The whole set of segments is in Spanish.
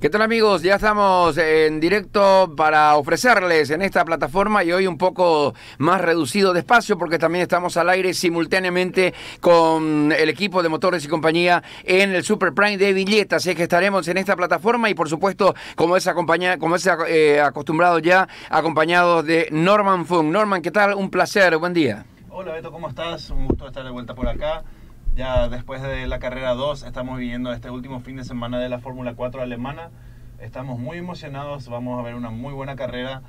¿Qué tal amigos? Ya estamos en directo para ofrecerles en esta plataforma y hoy un poco más reducido de espacio porque también estamos al aire simultáneamente con el equipo de motores y compañía en el Super Prime de Villeta. Así que estaremos en esta plataforma y por supuesto, como es, como es eh, acostumbrado ya, acompañados de Norman Fung. Norman, ¿qué tal? Un placer, buen día. Hola Beto, ¿cómo estás? Un gusto estar de vuelta por acá. Ya después de la carrera 2 estamos viviendo este último fin de semana de la Fórmula 4 alemana. Estamos muy emocionados, vamos a ver una muy buena carrera.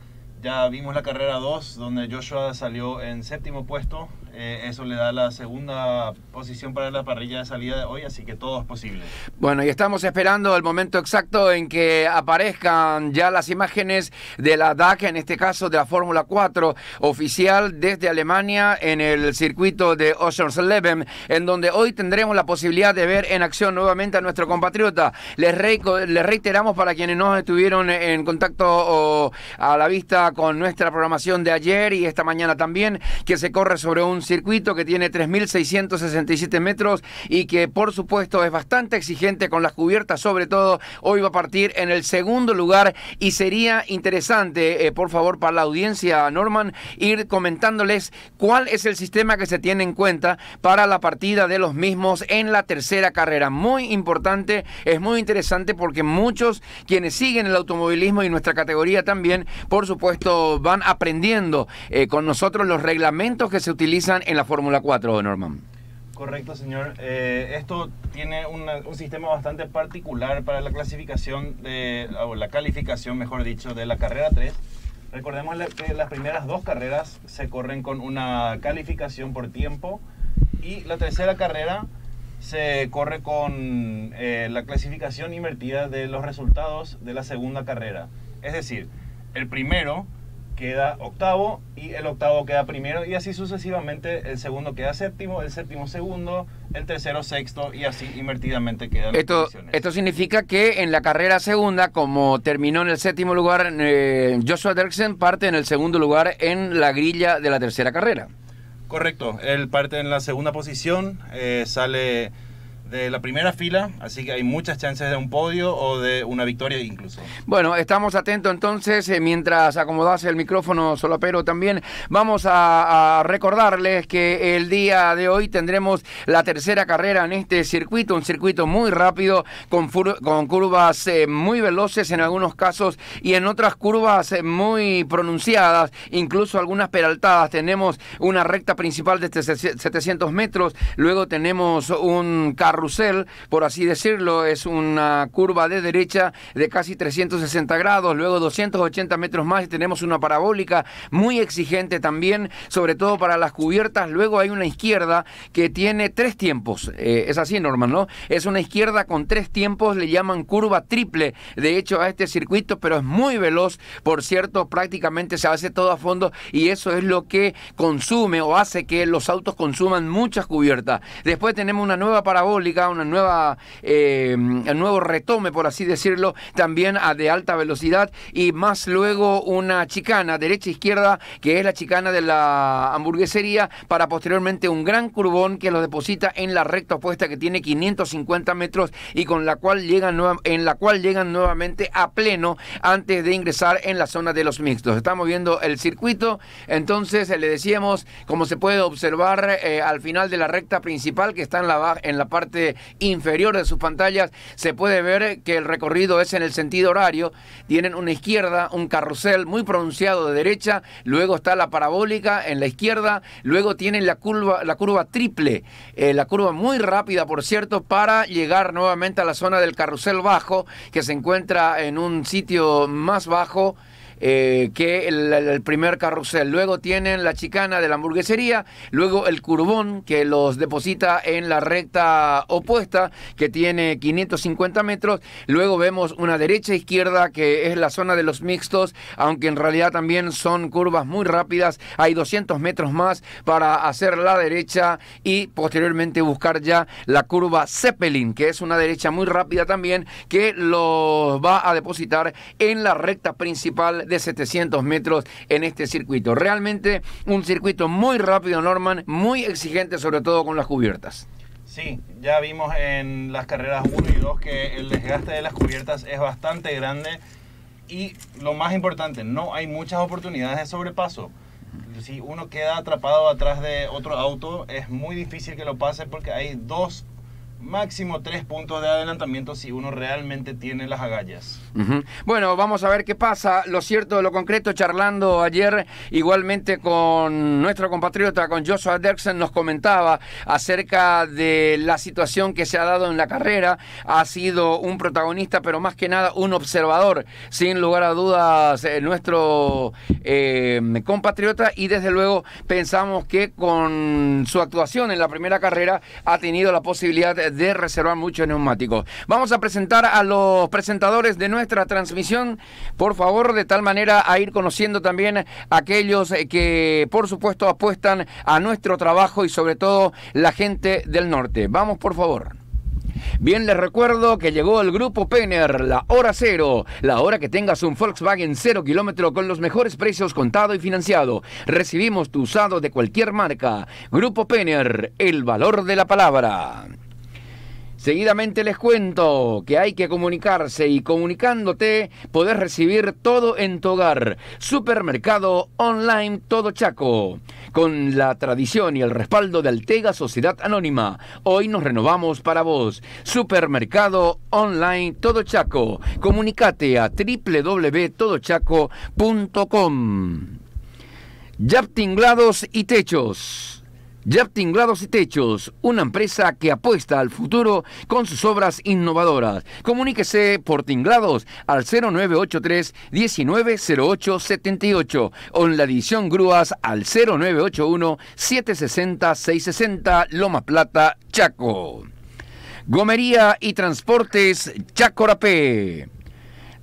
Ya vimos la carrera 2 donde Joshua salió en séptimo puesto, eh, eso le da la segunda posición para la parrilla de salida de hoy, así que todo es posible. Bueno, y estamos esperando el momento exacto en que aparezcan ya las imágenes de la DAC, en este caso de la Fórmula 4 oficial desde Alemania en el circuito de Oschersleben, en donde hoy tendremos la posibilidad de ver en acción nuevamente a nuestro compatriota. Les, les reiteramos para quienes no estuvieron en contacto o a la vista con nuestra programación de ayer y esta mañana también, que se corre sobre un circuito que tiene 3.667 metros y que por supuesto es bastante exigente con las cubiertas, sobre todo hoy va a partir en el segundo lugar y sería interesante, eh, por favor, para la audiencia, Norman, ir comentándoles cuál es el sistema que se tiene en cuenta para la partida de los mismos en la tercera carrera. Muy importante, es muy interesante porque muchos quienes siguen el automovilismo y nuestra categoría también, por supuesto, van aprendiendo eh, con nosotros los reglamentos que se utilizan en la Fórmula 4, Norman. Correcto, señor. Eh, esto tiene un sistema bastante particular para la clasificación, de, la calificación, mejor dicho, de la carrera 3. Recordemos que las primeras dos carreras se corren con una calificación por tiempo y la tercera carrera se corre con eh, la clasificación invertida de los resultados de la segunda carrera. Es decir, el primero queda octavo y el octavo queda primero y así sucesivamente el segundo queda séptimo, el séptimo segundo, el tercero sexto y así invertidamente queda. Esto, esto significa que en la carrera segunda, como terminó en el séptimo lugar, eh, Joshua Derksen parte en el segundo lugar en la grilla de la tercera carrera. Correcto, él parte en la segunda posición, eh, sale de la primera fila, así que hay muchas chances de un podio o de una victoria incluso. Bueno, estamos atentos entonces, eh, mientras acomodase el micrófono Solapero también, vamos a, recordarles que el día de hoy tendremos la tercera carrera en este circuito, un circuito muy rápido, con, curvas eh, muy veloces en algunos casos y en otras curvas eh, muy pronunciadas, incluso algunas peraltadas. Tenemos una recta principal de 700 este metros, luego tenemos un carro por así decirlo, es una curva de derecha de casi 360 grados, luego 280 metros más y tenemos una parabólica muy exigente también, sobre todo para las cubiertas, luego hay una izquierda que tiene tres tiempos, eh, es así Norman, ¿no? Es una izquierda con tres tiempos, le llaman curva triple, de hecho a este circuito, pero es muy veloz, por cierto, prácticamente se hace todo a fondo y eso es lo que consume o hace que los autos consuman muchas cubiertas. Después tenemos una nueva parabólica, una nueva, eh, un nuevo retome, por así decirlo, también a de alta velocidad y más luego una chicana derecha-izquierda, e que es la chicana de la hamburguesería, para posteriormente un gran curvón que los deposita en la recta opuesta que tiene 550 metros y con la cual llegan en la cual llegan nuevamente a pleno antes de ingresar en la zona de los mixtos. Estamos viendo el circuito, entonces eh, le decíamos, como se puede observar eh, al final de la recta principal que está en la, en la parte inferior de sus pantallas se puede ver que el recorrido es en el sentido horario. Tienen una izquierda, un carrusel muy pronunciado de derecha, luego está la parabólica en la izquierda, luego tienen la curva, la curva triple, eh, la curva muy rápida, por cierto, para llegar nuevamente a la zona del carrusel bajo, que se encuentra en un sitio más bajo eh, que el, primer carrusel. Luego tienen la chicana de la hamburguesería, luego el curbón que los deposita en la recta opuesta que tiene 550 metros. Luego vemos una derecha izquierda que es la zona de los mixtos, aunque en realidad también son curvas muy rápidas. Hay 200 metros más para hacer la derecha y posteriormente buscar ya la curva Zeppelin, que es una derecha muy rápida también que los va a depositar en la recta principal de 700 metros en este circuito. Realmente un circuito muy rápido, Norman, muy exigente sobre todo con las cubiertas. Sí, ya vimos en las carreras 1 y 2 que el desgaste de las cubiertas es bastante grande y lo más importante, no hay muchas oportunidades de sobrepaso. Si uno queda atrapado atrás de otro auto, es muy difícil que lo pase porque hay dos máximo tres puntos de adelantamiento si uno realmente tiene las agallas. Bueno, vamos a ver qué pasa. Lo cierto lo concreto, charlando ayer igualmente con nuestro compatriota, con Joshua Derksen, nos comentaba acerca de la situación que se ha dado en la carrera. Ha sido un protagonista, pero más que nada un observador, sin lugar a dudas, eh, nuestro eh, compatriota. Y desde luego pensamos que con su actuación en la primera carrera ha tenido la posibilidad de de reservar mucho neumáticos. Vamos a presentar a los presentadores de nuestra transmisión, por favor, de tal manera a ir conociendo también a aquellos eh, que, por supuesto, apuestan a nuestro trabajo y sobre todo la gente del norte. Vamos, por favor. Bien, les recuerdo que llegó el grupo Penner, la hora cero, la hora que tengas un Volkswagen cero kilómetro con los mejores precios contado y financiado. Recibimos tu usado de cualquier marca. Grupo Penner, el valor de la palabra. Seguidamente les cuento que hay que comunicarse y comunicándote podés recibir todo en tu hogar. Supermercado Online Todo Chaco. Con la tradición y el respaldo de Altega Sociedad Anónima. Hoy nos renovamos para vos. Supermercado Online Todo Chaco. Comunicate a www.todochaco.com. tinglados y techos. Yap Tinglados y Techos, una empresa que apuesta al futuro con sus obras innovadoras. Comuníquese por Tinglados al 0983 190878 o en la edición Grúas al 0981 760 660 Loma Plata, Chaco. Gomería y Transportes Chaco Rapé.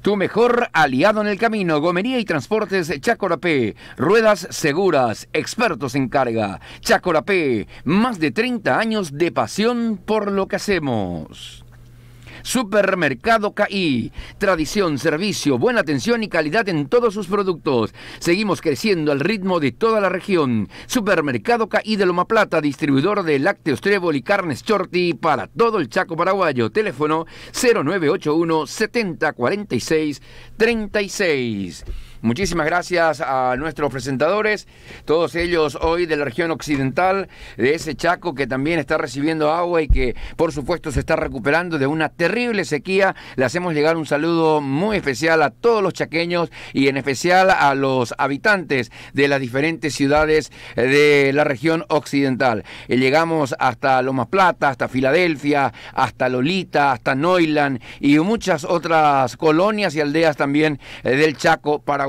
Tu mejor aliado en el camino, Gomería y Transportes Chacorapé. Ruedas seguras, expertos en carga. Chacorapé, más de 30 años de pasión por lo que hacemos. Supermercado CAI. Tradición, servicio, buena atención y calidad en todos sus productos. Seguimos creciendo al ritmo de toda la región. Supermercado CAI de Loma Plata, distribuidor de lácteos trébol y carnes shorty para todo el Chaco paraguayo. Teléfono 0981 7046 36. Muchísimas gracias a nuestros presentadores, todos ellos hoy de la región occidental, de ese Chaco que también está recibiendo agua y que por supuesto se está recuperando de una terrible sequía. Le hacemos llegar un saludo muy especial a todos los chaqueños y en especial a los habitantes de las diferentes ciudades eh, de la región occidental. Eh, llegamos hasta Lomas Plata, hasta Filadelfia, hasta Lolita, hasta Noilan, y muchas otras colonias y aldeas también eh, del Chaco para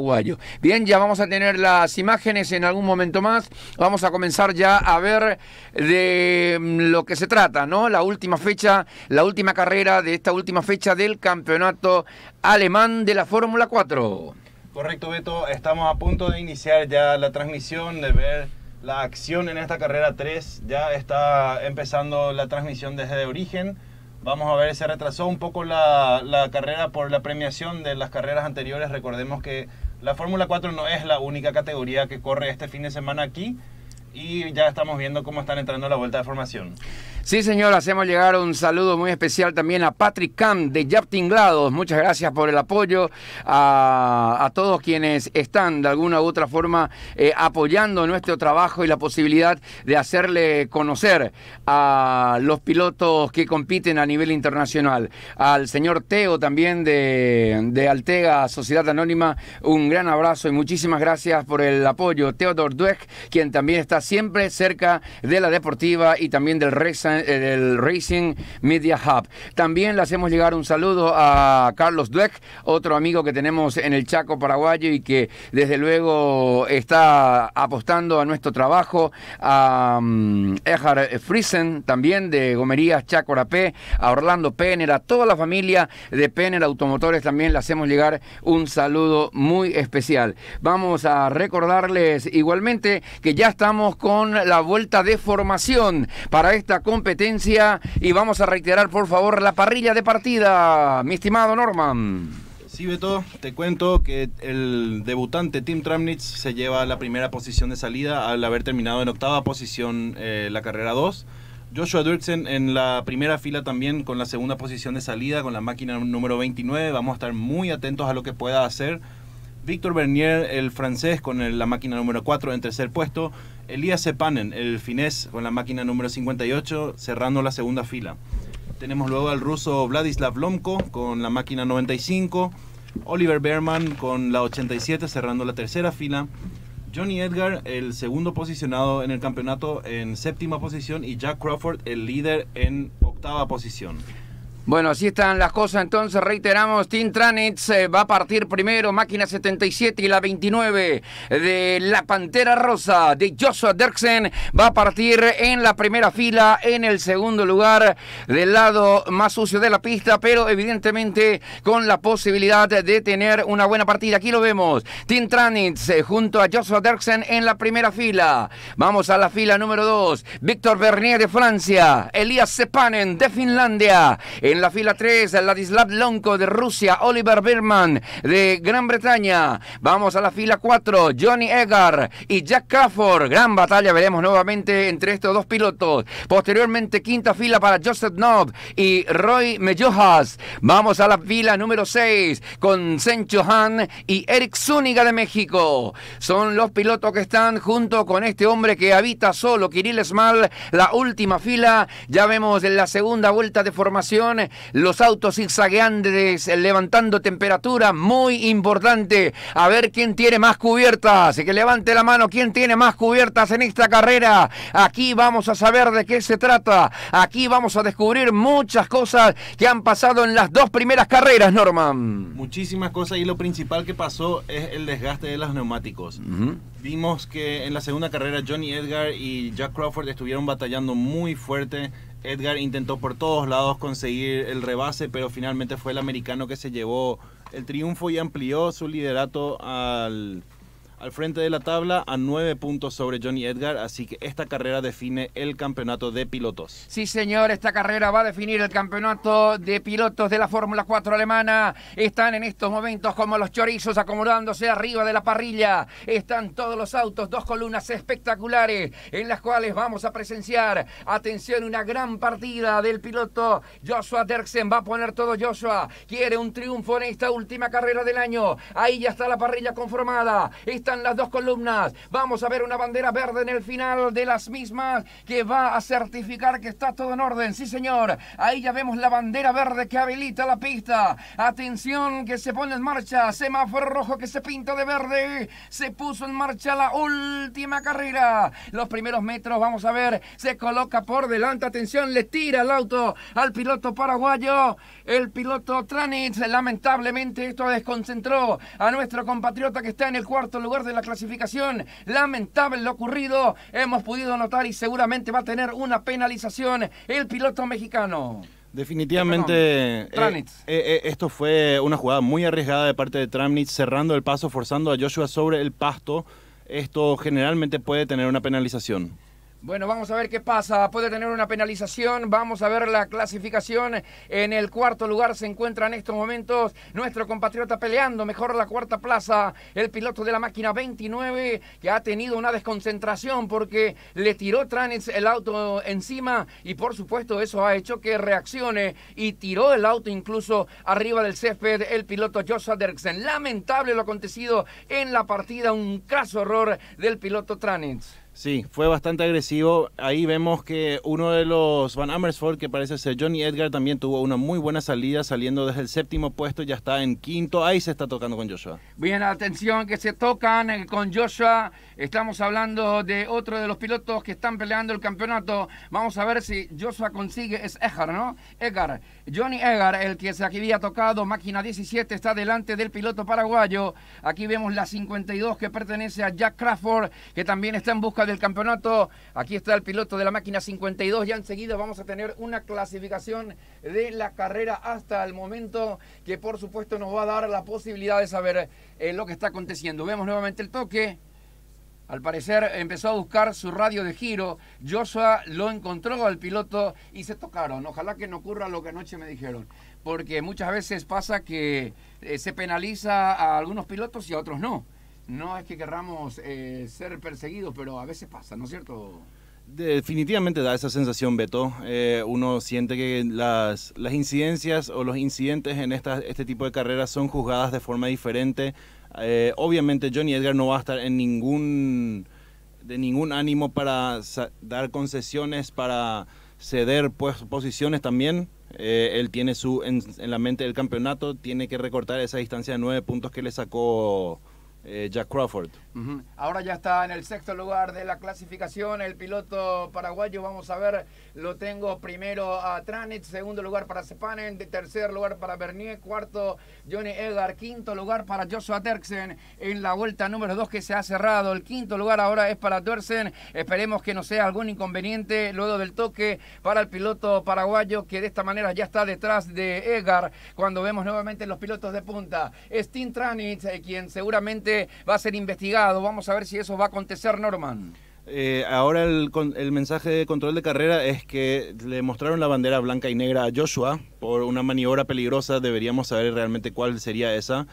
Bien, ya vamos a tener las imágenes en algún momento más. Vamos a comenzar ya a ver de mm, lo que se trata, ¿no? La última fecha, la última carrera de esta última fecha del campeonato alemán de la Fórmula 4. Correcto, Beto. Estamos a punto de iniciar ya la transmisión, de ver la acción en esta carrera 3. Ya está empezando la transmisión desde origen. Vamos a ver, se retrasó un poco la, la, carrera por la premiación de las carreras anteriores. Recordemos que la Fórmula 4 no es la única categoría que corre este fin de semana aquí y ya estamos viendo cómo están entrando a la vuelta de formación. Sí, señor, hacemos llegar un saludo muy especial también a Patrick Camp de Yaptinglados. Muchas gracias por el apoyo a, todos quienes están de alguna u otra forma eh, apoyando nuestro trabajo y la posibilidad de hacerle conocer a los pilotos que compiten a nivel internacional. Al señor Teo también de, de Altega Sociedad Anónima, un gran abrazo y muchísimas gracias por el apoyo. Teodor Dweck, quien también está siempre cerca de la deportiva y también eh, del, Racing Media Hub. También le hacemos llegar un saludo a Carlos Dweck, otro amigo que tenemos en el Chaco paraguayo y que desde luego está apostando a nuestro trabajo, a mm, Ejar Friesen también de Gomerías Chaco Rapé, a Orlando Penner, a toda la familia de Penner Automotores también le hacemos llegar un saludo muy especial. Vamos a recordarles igualmente que ya estamos con la vuelta de formación para esta competencia y vamos a reiterar por favor la parrilla de partida, mi estimado Norman. Sí, Beto, te cuento que el debutante Tim Tramnitz se lleva la primera posición de salida al haber terminado en octava posición eh, la carrera 2. Joshua Dirksen en la primera fila también con la segunda posición de salida con la máquina número 29. Vamos a estar muy atentos a lo que pueda hacer Víctor Bernier, el francés, con la máquina número 4 en tercer puesto. Elías Sepanen, el finés, con la máquina número 58, cerrando la segunda fila. Tenemos luego al ruso Vladislav Lomko con la máquina 95. Oliver Berman con la 87, cerrando la tercera fila. Johnny Edgar, el segundo posicionado en el campeonato, en séptima posición. Y Jack Crawford, el líder, en octava posición. Bueno, así están las cosas entonces, reiteramos, Team Tranitz eh, va a partir primero, máquina 77 y la 29 de la Pantera Rosa de Joshua Derksen va a partir en la primera fila, en el segundo lugar del lado más sucio de la pista, pero evidentemente con la posibilidad de tener una buena partida. Aquí lo vemos, Team Tranitz eh, junto a Joshua Derksen en la primera fila. Vamos a la fila número 2, Víctor Bernier de Francia, Elías Sepanen de Finlandia. En la fila 3, Ladislav Lonko de Rusia, Oliver Birman de Gran Bretaña. Vamos a la fila 4, Johnny Egar y Jack Crawford. Gran batalla veremos nuevamente entre estos dos pilotos. Posteriormente, quinta fila para Joseph Knob y Roy Mellojas. Vamos a la fila número 6 con Sencho Han y Eric Zúñiga de México. Son los pilotos que están junto con este hombre que habita solo, Kirill Esmal, la última fila. Ya vemos en la segunda vuelta de formación los autos zigzagueantes eh, levantando temperatura, muy importante. A ver quién tiene más cubiertas. Que levante la mano quién tiene más cubiertas en esta carrera. Aquí vamos a saber de qué se trata. Aquí vamos a descubrir muchas cosas que han pasado en las dos primeras carreras, Norman. Muchísimas cosas y lo principal que pasó es el desgaste de los neumáticos. Vimos que en la segunda carrera Johnny Edgar y Jack Crawford estuvieron batallando muy fuerte Edgar intentó por todos lados conseguir el rebase, pero finalmente fue el americano que se llevó el triunfo y amplió su liderato al al frente de la tabla a nueve puntos sobre Johnny Edgar, así que esta carrera define el campeonato de pilotos. Sí, señor, esta carrera va a definir el campeonato de pilotos de la Fórmula 4 alemana. Están en estos momentos como los chorizos acomodándose arriba de la parrilla. Están todos los autos, dos columnas espectaculares en las cuales vamos a presenciar, atención, una gran partida del piloto Joshua Derksen. Va a poner todo Joshua. Quiere un triunfo en esta última carrera del año. Ahí ya está la parrilla conformada las dos columnas. Vamos a ver una bandera verde en el final de las mismas que va a certificar que está todo en orden. Sí, señor. Ahí ya vemos la bandera verde que habilita la pista. Atención que se pone en marcha. Semáforo rojo que se pinta de verde. Se puso en marcha la última carrera. Los primeros metros, vamos a ver. Se coloca por delante. Atención, le tira el auto al piloto paraguayo. El piloto Tranitz. Lamentablemente esto desconcentró a nuestro compatriota que está en el cuarto lugar de la clasificación. Lamentable lo ocurrido. Hemos podido notar y seguramente va a tener una penalización el piloto mexicano. Definitivamente, eh, eh, eh, esto fue una jugada muy arriesgada de parte de Tramnitz, cerrando el paso, forzando a Joshua sobre el pasto. Esto generalmente puede tener una penalización. Bueno, vamos a ver qué pasa. Puede tener una penalización. Vamos a ver la clasificación. En el cuarto lugar se encuentra en estos momentos nuestro compatriota peleando mejor la cuarta plaza. El piloto de la máquina 29 que ha tenido una desconcentración porque le tiró Tranitz el auto encima y por supuesto eso ha hecho que reaccione y tiró el auto incluso arriba del césped el piloto Joshua Derksen. Lamentable lo acontecido en la partida. Un caso horror del piloto Tranitz. Sí, fue bastante agresivo. Ahí vemos que uno de los Van Amersfoort, que parece ser Johnny Edgar, también tuvo una muy buena salida, saliendo desde el séptimo puesto, ya está en quinto. Ahí se está tocando con Joshua. Bien, atención que se tocan eh, con Joshua. Estamos hablando de otro de los pilotos que están peleando el campeonato. Vamos a ver si Joshua consigue. Es Edgar, ¿no? Edgar. Johnny Edgar, el que se había tocado, máquina 17, está delante del piloto paraguayo. Aquí vemos la 52 que pertenece a Jack Crawford, que también está en busca del campeonato. Aquí está el piloto de la máquina 52. Ya enseguida vamos a tener una clasificación de la carrera hasta el momento que por supuesto nos va a dar la posibilidad de saber eh, lo que está aconteciendo. Vemos nuevamente el toque. Al parecer empezó a buscar su radio de giro. Joshua lo encontró al piloto y se tocaron. Ojalá que no ocurra lo que anoche me dijeron. Porque muchas veces pasa que eh, se penaliza a algunos pilotos y a otros no. No es que querramos eh, ser perseguidos, pero a veces pasa, ¿no es cierto? Definitivamente da esa sensación, Beto. Eh, uno siente que las, incidencias o los incidentes en este tipo de carreras son juzgadas de forma diferente. Eh, obviamente Johnny Edgar no va a estar en ningún, de ningún ánimo para dar concesiones, para ceder pues, posiciones también. él tiene su en, la mente el campeonato, tiene que recortar esa distancia de nueve puntos que le sacó eh, Jack Crawford. Ahora ya está en el sexto lugar de la clasificación el piloto paraguayo. Vamos a ver, lo tengo primero a Tranit, segundo lugar para Sepanen, tercer lugar para Bernier, cuarto Johnny Edgar, quinto lugar para Joshua Terksen en la vuelta número 2 que se ha cerrado. El quinto lugar ahora es para Dersen. Esperemos que no sea algún inconveniente luego del toque para el piloto paraguayo que de esta manera ya está detrás de Edgar cuando vemos nuevamente los pilotos de punta. Es Tim Tranit eh, quien seguramente va a ser investigado. Vamos a ver si eso va a acontecer, Norman. Eh, ahora el, el, mensaje de control de carrera es que le mostraron la bandera blanca y negra a Joshua por una maniobra peligrosa. Deberíamos saber realmente cuál sería esa.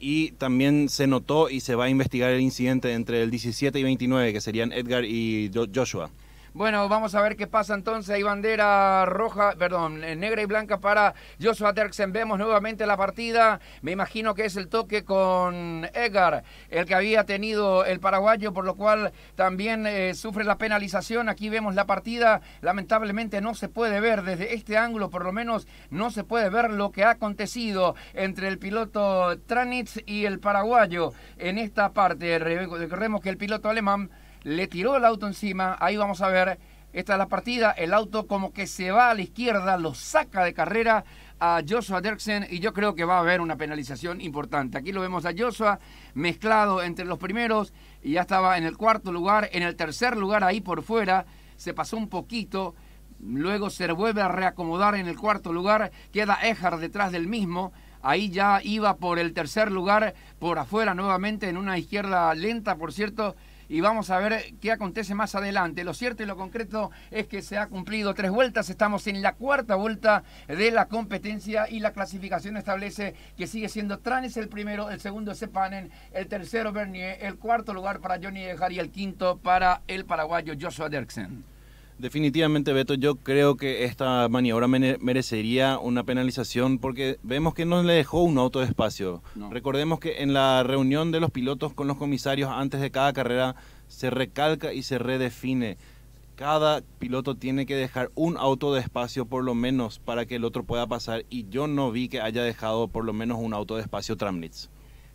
Y también se notó y se va a investigar el incidente entre el 17 y 29, que serían Edgar y Joshua. Bueno, vamos a ver qué pasa entonces. Hay bandera roja, perdón, eh, negra y blanca para Joshua Terksen. Vemos nuevamente la partida. Me imagino que es el toque con Edgar, el que había tenido el paraguayo, por lo cual también eh, sufre la penalización. Aquí vemos la partida. Lamentablemente no se puede ver desde este ángulo, por lo menos no se puede ver lo que ha acontecido entre el piloto Tranitz y el paraguayo en esta parte. Recordemos que el piloto alemán le tiró el auto encima, ahí vamos a ver, esta es la partida, el auto como que se va a la izquierda, lo saca de carrera a Joshua Derksen y yo creo que va a haber una penalización importante. Aquí lo vemos a Joshua mezclado entre los primeros y ya estaba en el cuarto lugar, en el tercer lugar ahí por fuera, se pasó un poquito, luego se vuelve a reacomodar en el cuarto lugar, queda Ejar detrás del mismo, ahí ya iba por el tercer lugar, por afuera nuevamente en una izquierda lenta, por cierto, y vamos a ver qué acontece más adelante. Lo cierto y lo concreto es que se ha cumplido tres vueltas, estamos en la cuarta vuelta de la competencia y la clasificación establece que sigue siendo Tranes el primero, el segundo Sepanen, el tercero Bernier, el cuarto lugar para Johnny Dejar y el quinto para el paraguayo Joshua Derksen. Definitivamente, Beto, yo creo que esta maniobra merecería una penalización porque vemos que no le dejó un auto de espacio. Recordemos que en la reunión de los pilotos con los comisarios antes de cada carrera se recalca y se redefine. Cada piloto tiene que dejar un auto de espacio por lo menos para que el otro pueda pasar y yo no vi que haya dejado por lo menos un auto de espacio Tramnitz.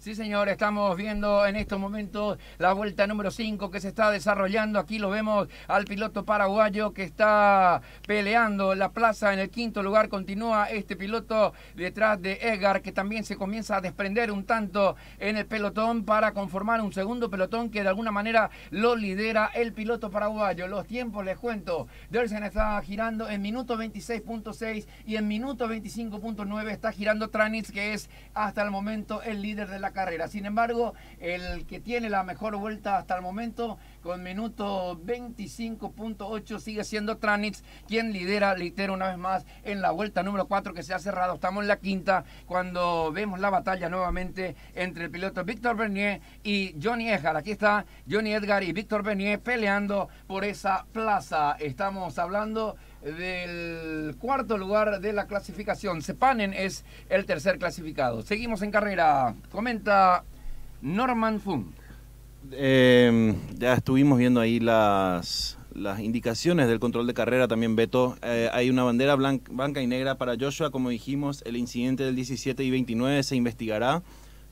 Sí, señor, estamos viendo en estos momentos la vuelta número 5 que se está desarrollando. Aquí lo vemos al piloto paraguayo que está peleando la plaza en el quinto lugar. Continúa este piloto detrás de Edgar, que también se comienza a desprender un tanto en el pelotón para conformar un segundo pelotón que de alguna manera lo lidera el piloto paraguayo. Los tiempos, les cuento, Dersen está girando en minuto 26.6 y en minuto 25.9 está girando Tranitz, que es hasta el momento el líder de la carrera. Sin embargo, el que tiene la mejor vuelta hasta el momento, con minuto 25.8, sigue siendo Tranix, quien lidera Litero una vez más en la vuelta número 4 que se ha cerrado. Estamos en la quinta cuando vemos la batalla nuevamente entre el piloto Víctor Bernier y Johnny Edgar. Aquí está Johnny Edgar y Víctor Bernier peleando por esa plaza. Estamos hablando del cuarto lugar de la clasificación. Sepanen es el tercer clasificado. Seguimos en carrera. Comenta Norman Fun. Em, ya estuvimos viendo ahí las, indicaciones del control de carrera también, Beto. Eh, hay una bandera blanca y negra para Joshua, como dijimos, el incidente del 17 y 29 se investigará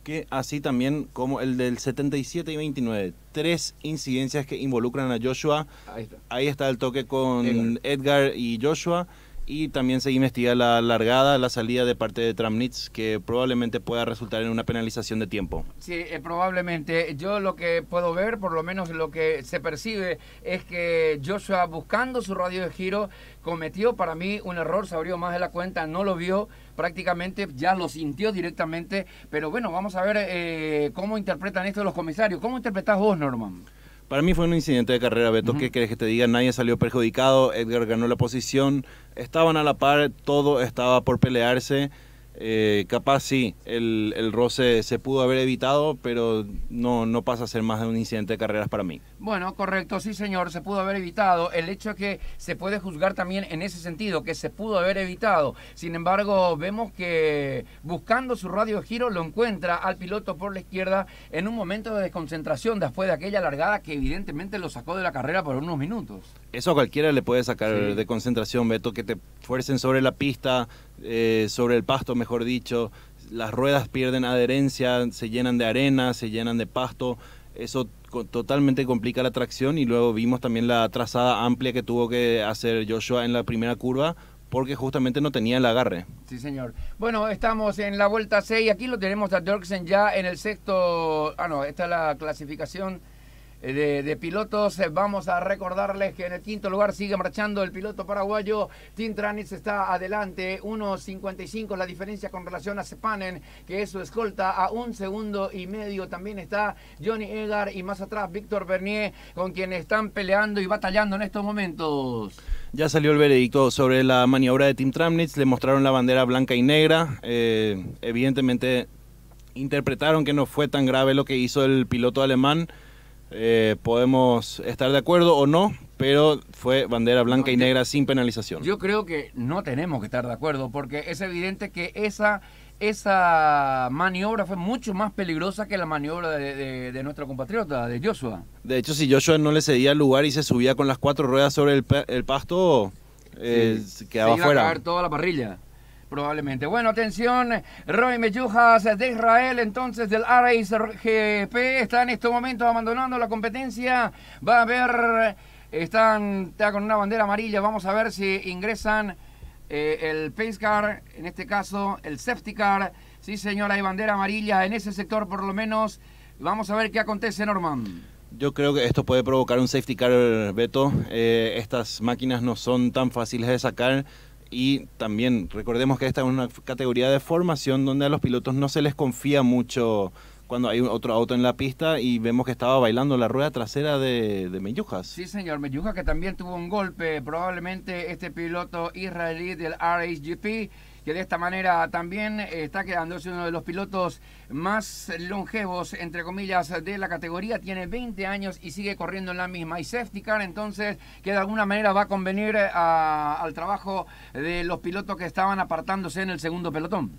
que así también como el del 77 y 29, tres incidencias que involucran a Joshua. Ahí está, Ahí está el toque con Edgar y Joshua y también se investiga la largada, la salida de parte de Tramnitz, que probablemente pueda resultar en una penalización de tiempo. Sí, eh, probablemente. Yo lo que puedo ver, por lo menos lo que se percibe, es que Joshua buscando su radio de giro cometió para mí un error, se abrió más de la cuenta, no lo vio prácticamente, ya lo sintió directamente, pero bueno, vamos a ver eh, cómo interpretan esto los comisarios. ¿Cómo interpretás vos, Norman? Para mí fue un incidente de carrera, Beto. ¿Qué querés que te diga? Nadie salió perjudicado. Edgar ganó la posición. Estaban a la par. Todo estaba por pelearse. Eh, capaz sí, el, roce se pudo haber evitado, pero no, no pasa a ser más de un incidente de carreras para mí. Bueno, correcto, sí señor, se pudo haber evitado. El hecho es que se puede juzgar también en ese sentido, que se pudo haber evitado. Sin embargo, vemos que buscando su radio giro lo encuentra al piloto por la izquierda en un momento de desconcentración después de aquella largada que evidentemente lo sacó de la carrera por unos minutos. Eso a cualquiera le puede sacar de concentración, Beto, que te fuercen sobre la pista, eh, sobre el pasto, mejor dicho. Las ruedas pierden adherencia, se llenan de arena, se llenan de pasto. Eso totalmente complica la tracción y luego vimos también la trazada amplia que tuvo que hacer Joshua en la primera curva porque justamente no tenía el agarre. Sí, señor. Bueno, estamos en la vuelta 6. Aquí lo tenemos a Dirksen ya en el sexto. Ah, no, esta la clasificación eh, de, pilotos. Eh, vamos a recordarles que en el quinto lugar sigue marchando el piloto paraguayo. Tim Tramnitz está adelante, 1.55 la diferencia con relación a Sepanen, que es su escolta a un segundo y medio. También está Johnny Edgar y más atrás Víctor Bernier, con quien están peleando y batallando en estos momentos. Ya salió el veredicto sobre la maniobra de Tim Tramnitz, le mostraron la bandera blanca y negra. Eh, evidentemente interpretaron que no fue tan grave lo que hizo el piloto alemán. Eh, podemos estar de acuerdo o no, pero fue bandera blanca y negra sin penalización. Yo creo que no tenemos que estar de acuerdo, porque es evidente que esa, esa maniobra fue mucho más peligrosa que la maniobra de, nuestro compatriota, de Joshua. De hecho, si Joshua no le cedía el lugar y se subía con las cuatro ruedas sobre el, el pasto, eh, se iba A caer toda la parrilla. Probablemente. Bueno, atención, Roy Mechujas de Israel, entonces del Arais GP, está en este momento abandonando la competencia. Va a ver... están está con una bandera amarilla, vamos a ver si ingresan eh, el Pace Car, en este caso el Safety Car. Sí, señora, hay bandera amarilla en ese sector por lo menos. Vamos a ver qué acontece, Norman. Yo creo que esto puede provocar un safety car, Beto. Eh, estas máquinas no son tan fáciles de sacar y también recordemos que esta es una categoría de formación donde a los pilotos no se les confía mucho cuando hay otro auto en la pista y vemos que estaba bailando la rueda trasera de, de Sí, señor, Mellujas que también tuvo un golpe, probablemente este piloto israelí del RHGP que de esta manera también eh, está quedándose uno de los pilotos más longevos, entre comillas, de la categoría. Tiene 20 años y sigue corriendo en la misma. Y safety car, entonces, que de alguna manera va a convenir eh, al trabajo de los pilotos que estaban apartándose en el segundo pelotón.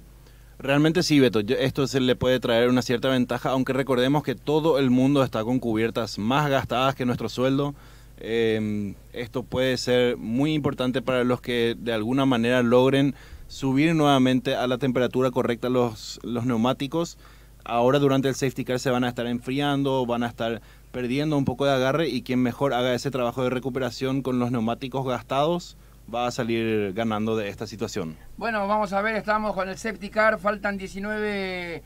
Realmente sí, Beto. Esto se le puede traer una cierta ventaja, aunque recordemos que todo el mundo está con cubiertas más gastadas que nuestro sueldo. Em, esto puede ser muy importante para los que de alguna manera logren subir nuevamente a la temperatura correcta los, los neumáticos. Ahora durante el safety car se van a estar enfriando, van a estar perdiendo un poco de agarre y quien mejor haga ese trabajo de recuperación con los neumáticos gastados va a salir ganando de esta situación. Bueno, vamos a ver, estamos con el safety car, faltan 19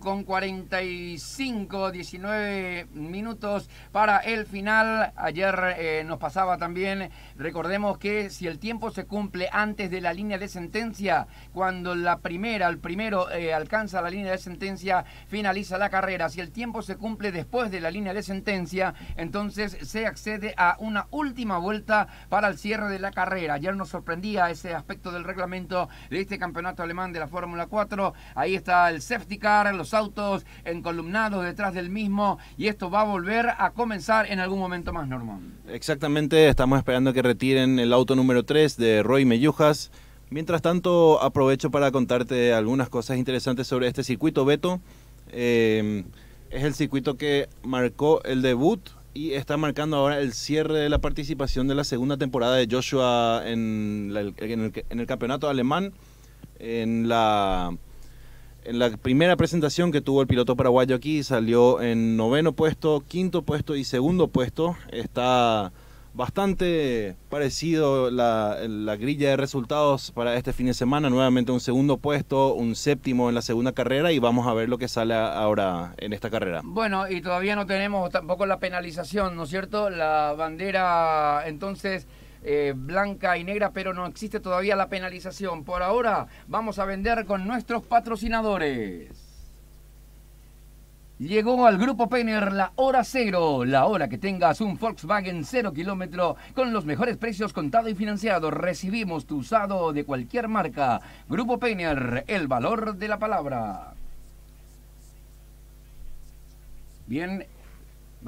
con 45, 19 minutos para el final. Ayer eh, nos pasaba también, recordemos que si el tiempo se cumple antes de la línea de sentencia, cuando la primera, el primero eh, alcanza la línea de sentencia, finaliza la carrera. Si el tiempo se cumple después de la línea de sentencia, entonces se accede a una última vuelta para el cierre de la carrera. Ayer nos sorprendía ese aspecto del reglamento de este campeonato alemán de la Fórmula 4. Ahí está el Séptica los autos encolumnados detrás del mismo y esto va a volver a comenzar en algún momento más, Normón. Exactamente, estamos esperando que retiren el auto número 3 de Roy Mellujas. Mientras tanto, aprovecho para contarte algunas cosas interesantes sobre este circuito, Beto. Eh, es el circuito que marcó el debut y está marcando ahora el cierre de la participación de la segunda temporada de Joshua en, en, el, en el, campeonato alemán, en la en la primera presentación que tuvo el piloto paraguayo aquí salió en noveno puesto, quinto puesto y segundo puesto. Está bastante parecido la, grilla de resultados para este fin de semana. Nuevamente un segundo puesto, un séptimo en la segunda carrera y vamos a ver lo que sale ahora en esta carrera. Bueno, y todavía no tenemos tampoco la penalización, ¿no es cierto? La bandera entonces eh, blanca y negra, pero no existe todavía la penalización. Por ahora vamos a vender con nuestros patrocinadores. Llegó al grupo Penner la hora cero, la hora que tengas un Volkswagen cero kilómetro con los mejores precios contado y financiado. Recibimos tu usado de cualquier marca. Grupo Penner, el valor de la palabra. Bien,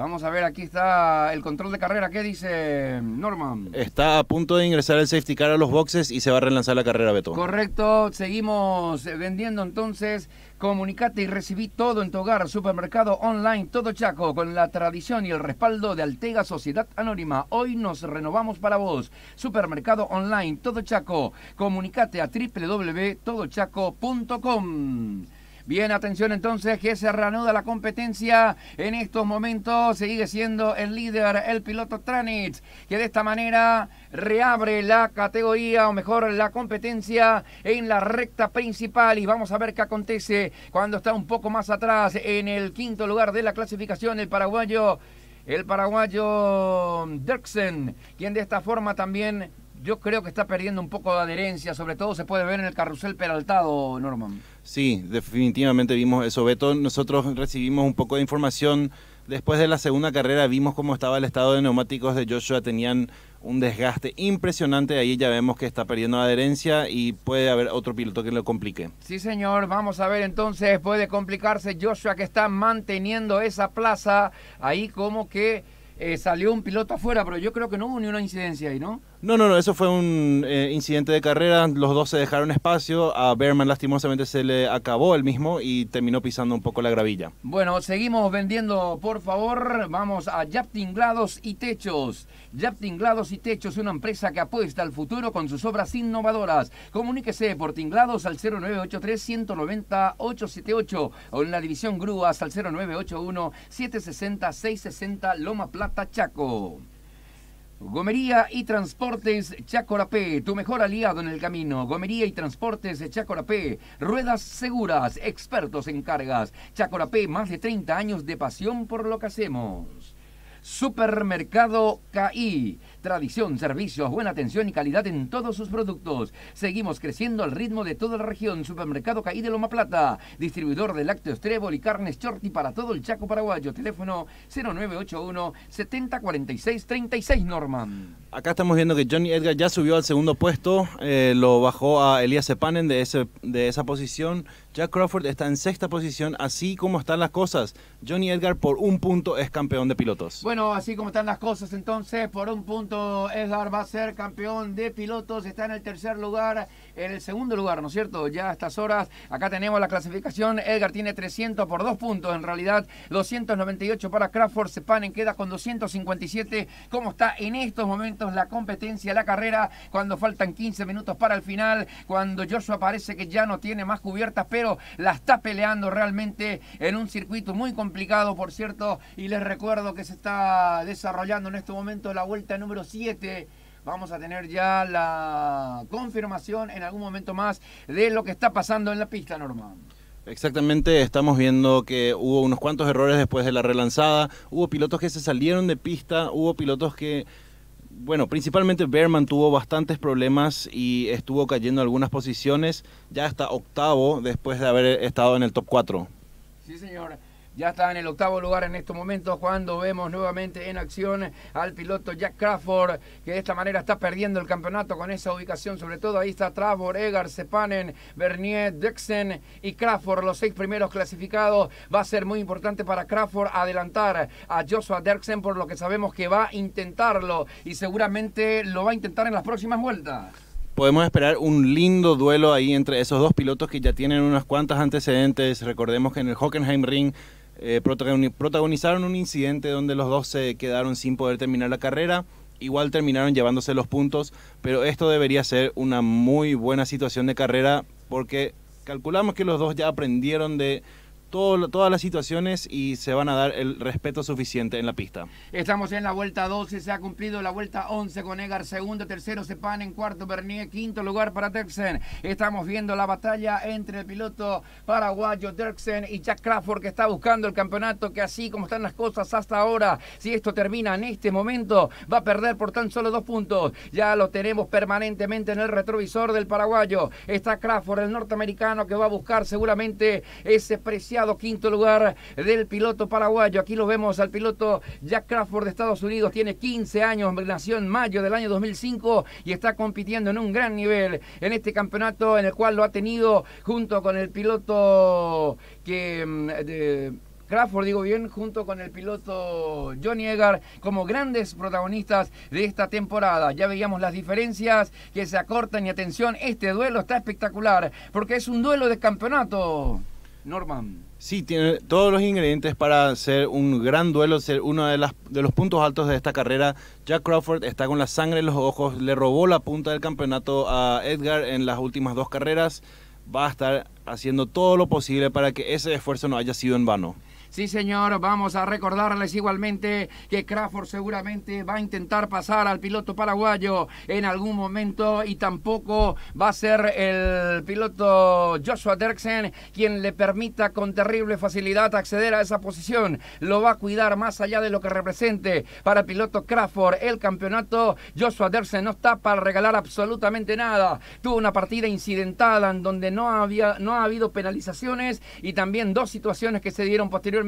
Vamos a ver, aquí está el control de carrera. ¿Qué dice Norman? Está a punto de ingresar el safety car a los boxes y se va a relanzar la carrera, Beto. Correcto, seguimos eh, vendiendo entonces. Comunicate y recibí todo en tu hogar, supermercado online, todo Chaco, con la tradición y el respaldo de Altega Sociedad Anónima. Hoy nos renovamos para vos. Supermercado online, todo Chaco. Comunicate a www.todochaco.com. Bien, atención entonces que se reanuda la competencia. En estos momentos sigue siendo el líder el piloto Tranitz, que de esta manera reabre la categoría o mejor la competencia en la recta principal y vamos a ver qué acontece cuando está un poco más atrás en el quinto lugar de la clasificación el paraguayo el paraguayo Dirksen, quien de esta forma también yo creo que está perdiendo un poco de adherencia, sobre todo se puede ver en el carrusel peraltado, Norman. Sí, definitivamente vimos eso, Beto. Nosotros recibimos un poco de información. Después de la segunda carrera vimos cómo estaba el estado de neumáticos de Joshua. Tenían un desgaste impresionante. Ahí ya vemos que está perdiendo adherencia y puede haber otro piloto que lo complique. Sí, señor. Vamos a ver entonces. Puede complicarse Joshua que está manteniendo esa plaza. Ahí como que eh, salió un piloto afuera, pero yo creo que no hubo ni una incidencia ahí, ¿no? No, no, no, eso fue un eh, incidente de carrera, los dos se dejaron espacio, a Berman lastimosamente se le acabó el mismo y terminó pisando un poco la gravilla. Bueno, seguimos vendiendo, por favor, vamos a Yap Tinglados y Techos. Yap Tinglados y Techos, es una empresa que apuesta al futuro con sus obras innovadoras. Comuníquese por Tinglados al 0983 190 878 o en la división Grúas al 0981 760 660 Loma Plata Chaco. Gomería y Transportes Chacorapé, tu mejor aliado en el camino. Gomería y Transportes Chacorapé, ruedas seguras, expertos en cargas. Chacorapé, más de 30 años de pasión por lo que hacemos. Supermercado CAI. Tradición, servicios, buena atención y calidad en todos sus productos. Seguimos creciendo al ritmo de toda la región. Supermercado Caí de Loma Plata, distribuidor de lácteos Trébol y carnes shorty para todo el Chaco paraguayo. Teléfono 0981 704636 36 Norman. Acá estamos viendo que Johnny Edgar ya subió al segundo puesto, eh, lo bajó a Elías Sepanen de, ese, de esa posición. Jack Crawford está en sexta posición, así como están las cosas. Johnny Edgar por un punto es campeón de pilotos. Bueno, así como están las cosas, entonces por un punto Edgar va a ser campeón de pilotos, está en el tercer lugar en el segundo lugar, ¿no es cierto? Ya a estas horas, acá tenemos la clasificación. Edgar tiene 300 por dos puntos, en realidad 298 para Crawford. Sepanen queda con 257. ¿Cómo está en estos momentos la competencia, la carrera? Cuando faltan 15 minutos para el final, cuando Joshua parece que ya no tiene más cubiertas, pero la está peleando realmente en un circuito muy complicado, por cierto. Y les recuerdo que se está desarrollando en este momento la vuelta número 7 Vamos a tener ya la confirmación en algún momento más de lo que está pasando en la pista, Norman. Exactamente, estamos viendo que hubo unos cuantos errores después de la relanzada, hubo pilotos que se salieron de pista, hubo pilotos que bueno, principalmente Berman tuvo bastantes problemas y estuvo cayendo algunas posiciones, ya hasta octavo después de haber estado en el top 4. Sí, señor. Ya está en el octavo lugar en estos momentos cuando vemos nuevamente en acción al piloto Jack Crawford, que de esta manera está perdiendo el campeonato con esa ubicación. Sobre todo ahí está Travor, Egar, Sepanen, Bernier, Dexen y Crawford, los seis primeros clasificados. Va a ser muy importante para Crawford adelantar a Joshua Derksen, por lo que sabemos que va a intentarlo y seguramente lo va a intentar en las próximas vueltas podemos esperar un lindo duelo ahí entre esos dos pilotos que ya tienen unas cuantas antecedentes. Recordemos que en el Hockenheim Ring eh, protagonizaron un incidente donde los dos se quedaron sin poder terminar la carrera. Igual terminaron llevándose los puntos, pero esto debería ser una muy buena situación de carrera porque calculamos que los dos ya aprendieron de todas las situaciones y se van a dar el respeto suficiente en la pista. Estamos en la vuelta 12, se ha cumplido la vuelta 11 con Egar segundo, tercero Sepan en cuarto Bernier, quinto lugar para Derksen. Estamos viendo la batalla entre el piloto paraguayo Derksen y Jack Crawford que está buscando el campeonato que así como están las cosas hasta ahora, si esto termina en este momento, va a perder por tan solo dos puntos. Ya lo tenemos permanentemente en el retrovisor del paraguayo. Está Crawford, el norteamericano que va a buscar seguramente ese preciado quinto lugar del piloto paraguayo. Aquí lo vemos al piloto Jack Crawford de Estados Unidos. Tiene 15 años, nació en mayo del año 2005 y está compitiendo en un gran nivel en este campeonato en el cual lo ha tenido junto con el piloto que... Mm, Crawford, digo bien, junto con el piloto Johnny Egar, como grandes protagonistas de esta temporada. Ya veíamos las diferencias que se acortan y atención, este duelo está espectacular porque es un duelo de campeonato. Norman. Sí, tiene todos los ingredientes para ser un gran duelo, ser uno de, las, de los puntos altos de esta carrera. Jack Crawford está con la sangre en los ojos, le robó la punta del campeonato a Edgar en las últimas dos carreras. Va a estar haciendo todo lo posible para que ese esfuerzo no haya sido en vano. Sí, señor, vamos a recordarles igualmente que Crawford seguramente va a intentar pasar al piloto paraguayo en algún momento y tampoco va a ser el piloto Joshua Derksen quien le permita con terrible facilidad acceder a esa posición. Lo va a cuidar más allá de lo que represente para el piloto Crawford el campeonato. Joshua Derksen no está para regalar absolutamente nada. Tuvo una partida incidentada en donde no, había, no ha habido penalizaciones y también dos situaciones que se dieron posteriormente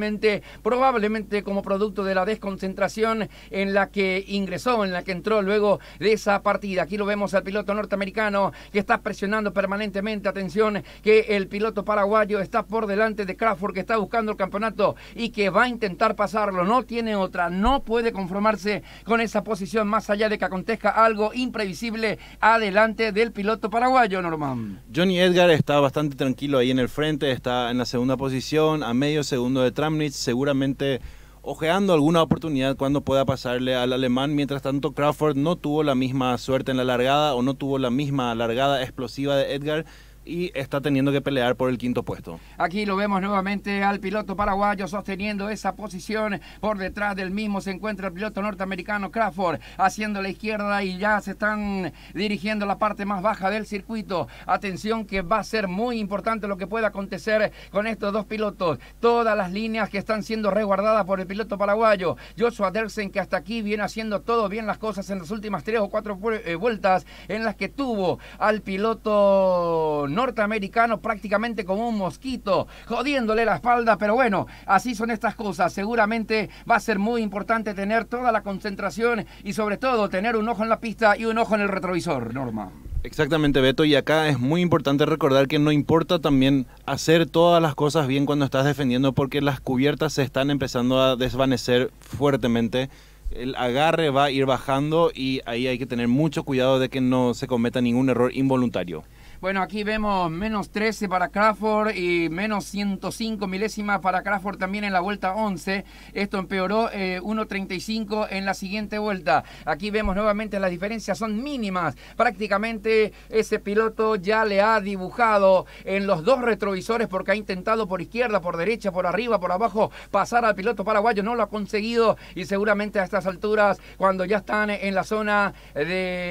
probablemente como producto de la desconcentración en la que ingresó, en la que entró luego de esa partida. Aquí lo vemos al piloto norteamericano que está presionando permanentemente. Atención, que el piloto paraguayo está por delante de Crawford, que está buscando el campeonato y que va a intentar pasarlo. No tiene otra, no puede conformarse con esa posición más allá de que acontezca algo imprevisible adelante del piloto paraguayo, Norman. Johnny Edgar está bastante tranquilo ahí en el frente, está en la segunda posición, a medio segundo detrás seguramente ojeando alguna oportunidad cuando pueda pasarle al alemán. Mientras tanto, Crawford no tuvo la misma suerte en la largada o no tuvo la misma largada explosiva de Edgar y está teniendo que pelear por el quinto puesto. Aquí lo vemos nuevamente al piloto paraguayo sosteniendo esa posición. Por detrás del mismo se encuentra el piloto norteamericano Crawford haciendo la izquierda y ya se están dirigiendo a la parte más baja del circuito. Atención que va a ser muy importante lo que pueda acontecer con estos dos pilotos. Todas las líneas que están siendo resguardadas por el piloto paraguayo. Joshua Dersen que hasta aquí viene haciendo todo bien las cosas en las últimas tres o cuatro eh, vueltas en las que tuvo al piloto norteamericano prácticamente como un mosquito, jodiéndole la espalda, pero bueno, así son estas cosas. Seguramente va a ser muy importante tener toda la concentración y sobre todo tener un ojo en la pista y un ojo en el retrovisor, Norma. Exactamente, Beto. Y acá es muy importante recordar que no importa también hacer todas las cosas bien cuando estás defendiendo, porque las cubiertas se están empezando a desvanecer fuertemente. El agarre va a ir bajando y ahí hay que tener mucho cuidado de que no se cometa ningún error involuntario. Bueno, aquí vemos menos 13 para Crawford y menos 105 milésimas para Crawford también en la vuelta 11. Esto empeoró 1.35 eh, en la siguiente vuelta. Aquí vemos nuevamente las diferencias son mínimas. Prácticamente ese piloto ya le ha dibujado en los dos retrovisores porque ha intentado por izquierda, por derecha, por arriba, por abajo pasar al piloto paraguayo. No lo ha conseguido y seguramente a estas alturas, cuando ya están en la zona del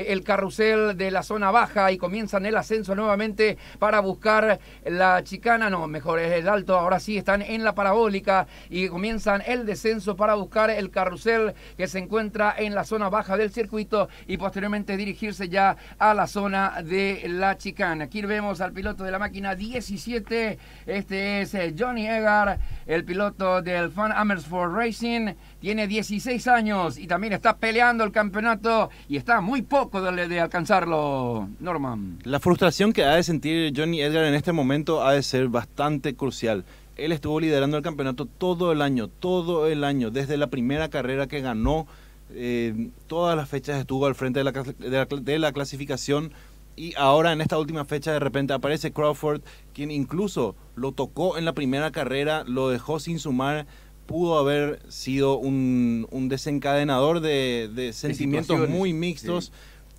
el carrusel de la zona baja y comienzan el ascenso, nuevamente para buscar la chicana, no, mejor es el alto, ahora sí están en la parabólica y comienzan el descenso para buscar el carrusel que se encuentra en la zona baja del circuito y posteriormente dirigirse ya a la zona de la chicana. Aquí vemos al piloto de la máquina 17, este es eh, Johnny Egar, el piloto del Fan Amersfoort Racing tiene 16 años y también está peleando el campeonato y está muy poco de, alcanzarlo, Norman. La frustración que ha de sentir Johnny Edgar en este momento ha de ser bastante crucial. Él estuvo liderando el campeonato todo el año, todo el año, desde la primera carrera que ganó, eh, todas las fechas estuvo al frente de la clasificación y ahora en esta última fecha de repente aparece Crawford, quien incluso lo tocó en la primera carrera, lo dejó sin sumar pudo haber sido un, desencadenador de, sentimientos muy mixtos.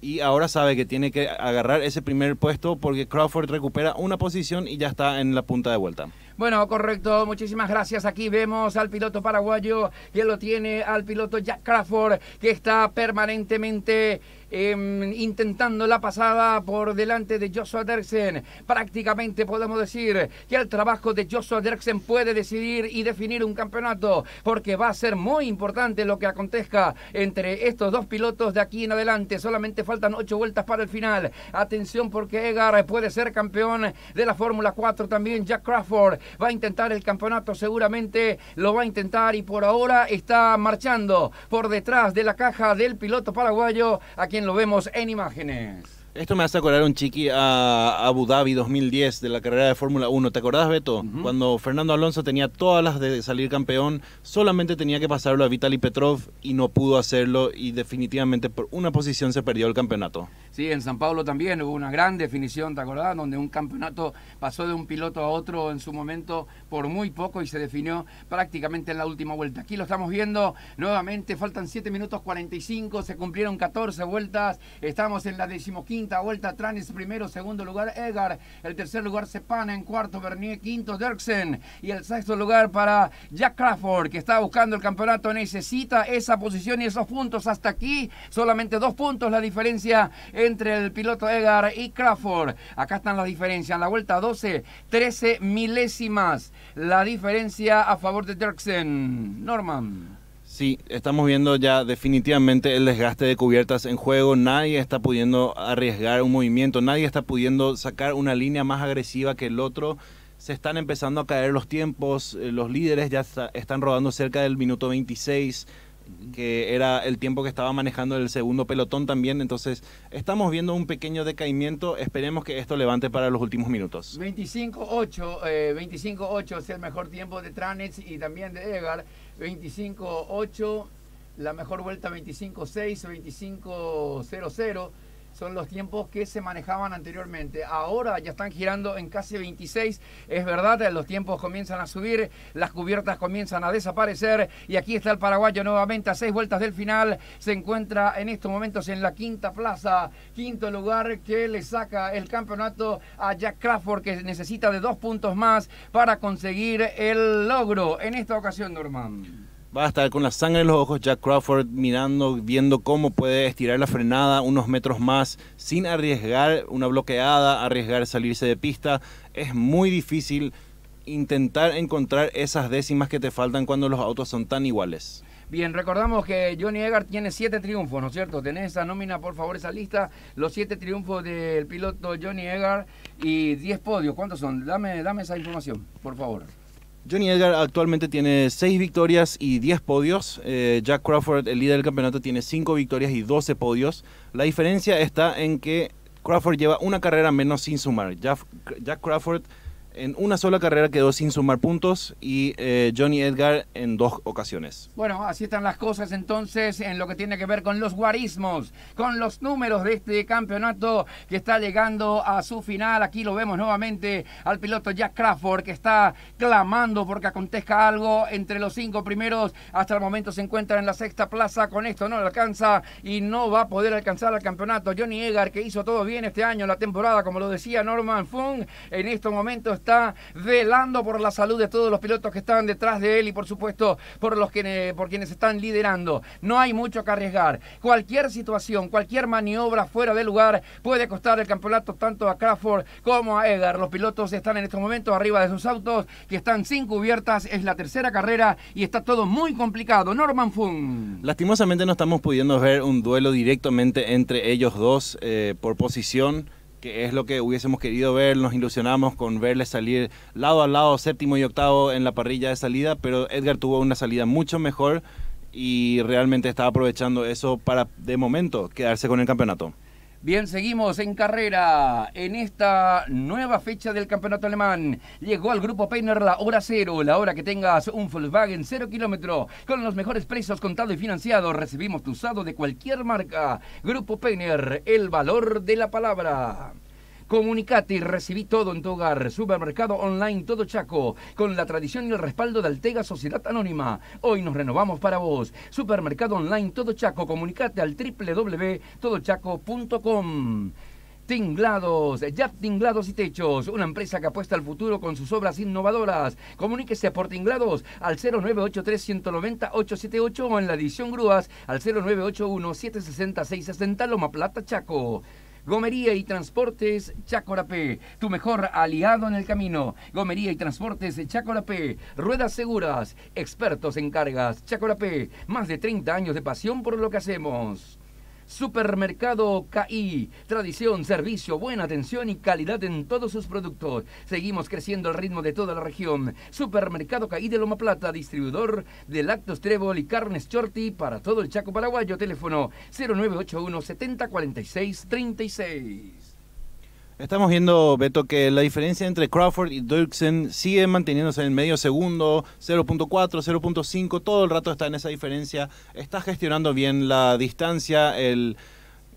Y ahora sabe que tiene que agarrar ese primer puesto porque Crawford recupera una posición y ya está en la punta de vuelta. Bueno, correcto, muchísimas gracias. Aquí vemos al piloto paraguayo que lo tiene, al piloto Jack Crawford, que está permanentemente em, intentando la pasada por delante de Joshua Derksen. Prácticamente podemos decir que el trabajo de Joshua Derksen puede decidir y definir un campeonato, porque va a ser muy importante lo que acontezca entre estos dos pilotos de aquí en adelante. Solamente faltan ocho vueltas para el final. Atención, porque Egar puede ser campeón de la Fórmula 4 también. Jack Crawford va a intentar el campeonato, seguramente lo va a intentar y por ahora está marchando por detrás de la caja del piloto paraguayo, a quien lo vemos en imágenes. Esto me hace acordar un chiqui a Abu Dhabi 2010 de la carrera de Fórmula 1. ¿Te acordás, Beto? Cuando Fernando Alonso tenía todas las de salir campeón, solamente tenía que pasarlo a Vitaly Petrov y no pudo hacerlo y definitivamente por una posición se perdió el campeonato. Sí, en San Pablo también hubo una gran definición, ¿te acordás? Donde un campeonato pasó de un piloto a otro en su momento por muy poco y se definió prácticamente en la última vuelta. Aquí lo estamos viendo nuevamente, faltan 7 minutos 45, se cumplieron 14 vueltas, estamos en la decimoquinta vuelta, Tranes primero, segundo lugar Edgar. el tercer lugar Cepana, en cuarto Bernier, quinto Dirksen y el sexto lugar para Jack Crawford que está buscando el campeonato, necesita esa posición y esos puntos hasta aquí, solamente dos puntos la diferencia entre el piloto Edgar y Crawford. Acá están las diferencias. En la vuelta 12, 13 milésimas. La diferencia a favor de Dirksen. Norman. Sí, estamos viendo ya definitivamente el desgaste de cubiertas en juego. Nadie está pudiendo arriesgar un movimiento, nadie está pudiendo sacar una línea más agresiva que el otro. Se están empezando a caer los tiempos, eh, los líderes ya están rodando cerca del minuto 26, que era el tiempo que estaba manejando el segundo pelotón también. Entonces, estamos viendo un pequeño decaimiento. Esperemos que esto levante para los últimos minutos. 25-8, 25-8 eh, es el mejor tiempo de Tranets y también de Egar. 25-8, la mejor vuelta 25-6, 25-0-0 son los tiempos que se manejaban anteriormente. Ahora ya están girando en casi 26, es verdad, los tiempos comienzan a subir, las cubiertas comienzan a desaparecer y aquí está el paraguayo nuevamente a seis vueltas del final, se encuentra en estos momentos en la quinta plaza, quinto lugar que le saca el campeonato a Jack Crawford que necesita de dos puntos más para conseguir el logro en esta ocasión, Norman. Va a estar con la sangre en los ojos Jack Crawford mirando, viendo cómo puede estirar la frenada unos metros más sin arriesgar una bloqueada, arriesgar salirse de pista. Es muy difícil intentar encontrar esas décimas que te faltan cuando los autos son tan iguales. Bien, recordamos que Johnny Egar tiene siete triunfos, ¿no es cierto? Tenés esa nómina, por favor, esa lista. Los siete triunfos del piloto Johnny Egar y diez podios. ¿Cuántos son? Dame, dame esa información, por favor. Johnny Edgar actualmente tiene 6 victorias y 10 podios. Eh, Jack Crawford, el líder del campeonato, tiene 5 victorias y 12 podios. La diferencia está en que Crawford lleva una carrera menos sin sumar. Jack Crawford en una sola carrera quedó sin sumar puntos y eh, Johnny Edgar en dos ocasiones. Bueno, así están las cosas entonces en lo que tiene que ver con los guarismos, con los números de este campeonato que está llegando a su final. Aquí lo vemos nuevamente al piloto Jack Crawford que está clamando porque acontezca algo entre los cinco primeros. Hasta el momento se encuentra en la sexta plaza. Con esto no le alcanza y no va a poder alcanzar al campeonato. Johnny Edgar que hizo todo bien este año, la temporada, como lo decía Norman Fung, en estos momentos está velando por la salud de todos los pilotos que están detrás de él y por supuesto por los que por quienes están liderando. No hay mucho que arriesgar. Cualquier situación, cualquier maniobra fuera de lugar puede costar el campeonato tanto a Crawford como a Edgar. Los pilotos están en estos momentos arriba de sus autos que están sin cubiertas. Es la tercera carrera y está todo muy complicado. Norman Fun. Lastimosamente no estamos pudiendo ver un duelo directamente entre ellos dos eh, por posición que es lo que hubiésemos querido ver, nos ilusionamos con verle salir lado a lado, séptimo y octavo en la parrilla de salida, pero Edgar tuvo una salida mucho mejor y realmente estaba aprovechando eso para, de momento, quedarse con el campeonato. Bien, seguimos en carrera en esta nueva fecha del campeonato alemán. Llegó al grupo Peiner la hora cero, la hora que tengas un Volkswagen cero kilómetro. Con los mejores precios contados y financiados, recibimos tu usado de cualquier marca. Grupo Peiner, el valor de la palabra. Comunicate y recibí todo en tu hogar. Supermercado online Todo Chaco, con la tradición y el respaldo de Altega Sociedad Anónima. Hoy nos renovamos para vos. Supermercado online Todo Chaco, comunicate al www.todochaco.com. Tinglados, Yap Tinglados y Techos, una empresa que apuesta al futuro con sus obras innovadoras. Comuníquese por Tinglados al 0983-190-878 o en la edición Grúas al 0981-760-660 Loma Plata, Chaco. Gomería y Transportes Chacorapé, tu mejor aliado en el camino. Gomería y Transportes Chacorapé, ruedas seguras, expertos en cargas. Chacorapé, más de 30 años de pasión por lo que hacemos. Supermercado KI. Tradición, servicio, buena atención y calidad en todos sus productos. Seguimos creciendo al ritmo de toda la región. Supermercado Caí de Loma Plata, distribuidor de lactos trébol y carnes shorty para todo el Chaco paraguayo. Teléfono 0981 704636 Estamos viendo, Beto, que la diferencia entre Crawford y Dirksen sigue manteniéndose en medio segundo, 0.4, 0.5, todo el rato está en esa diferencia. Está gestionando bien la distancia, el,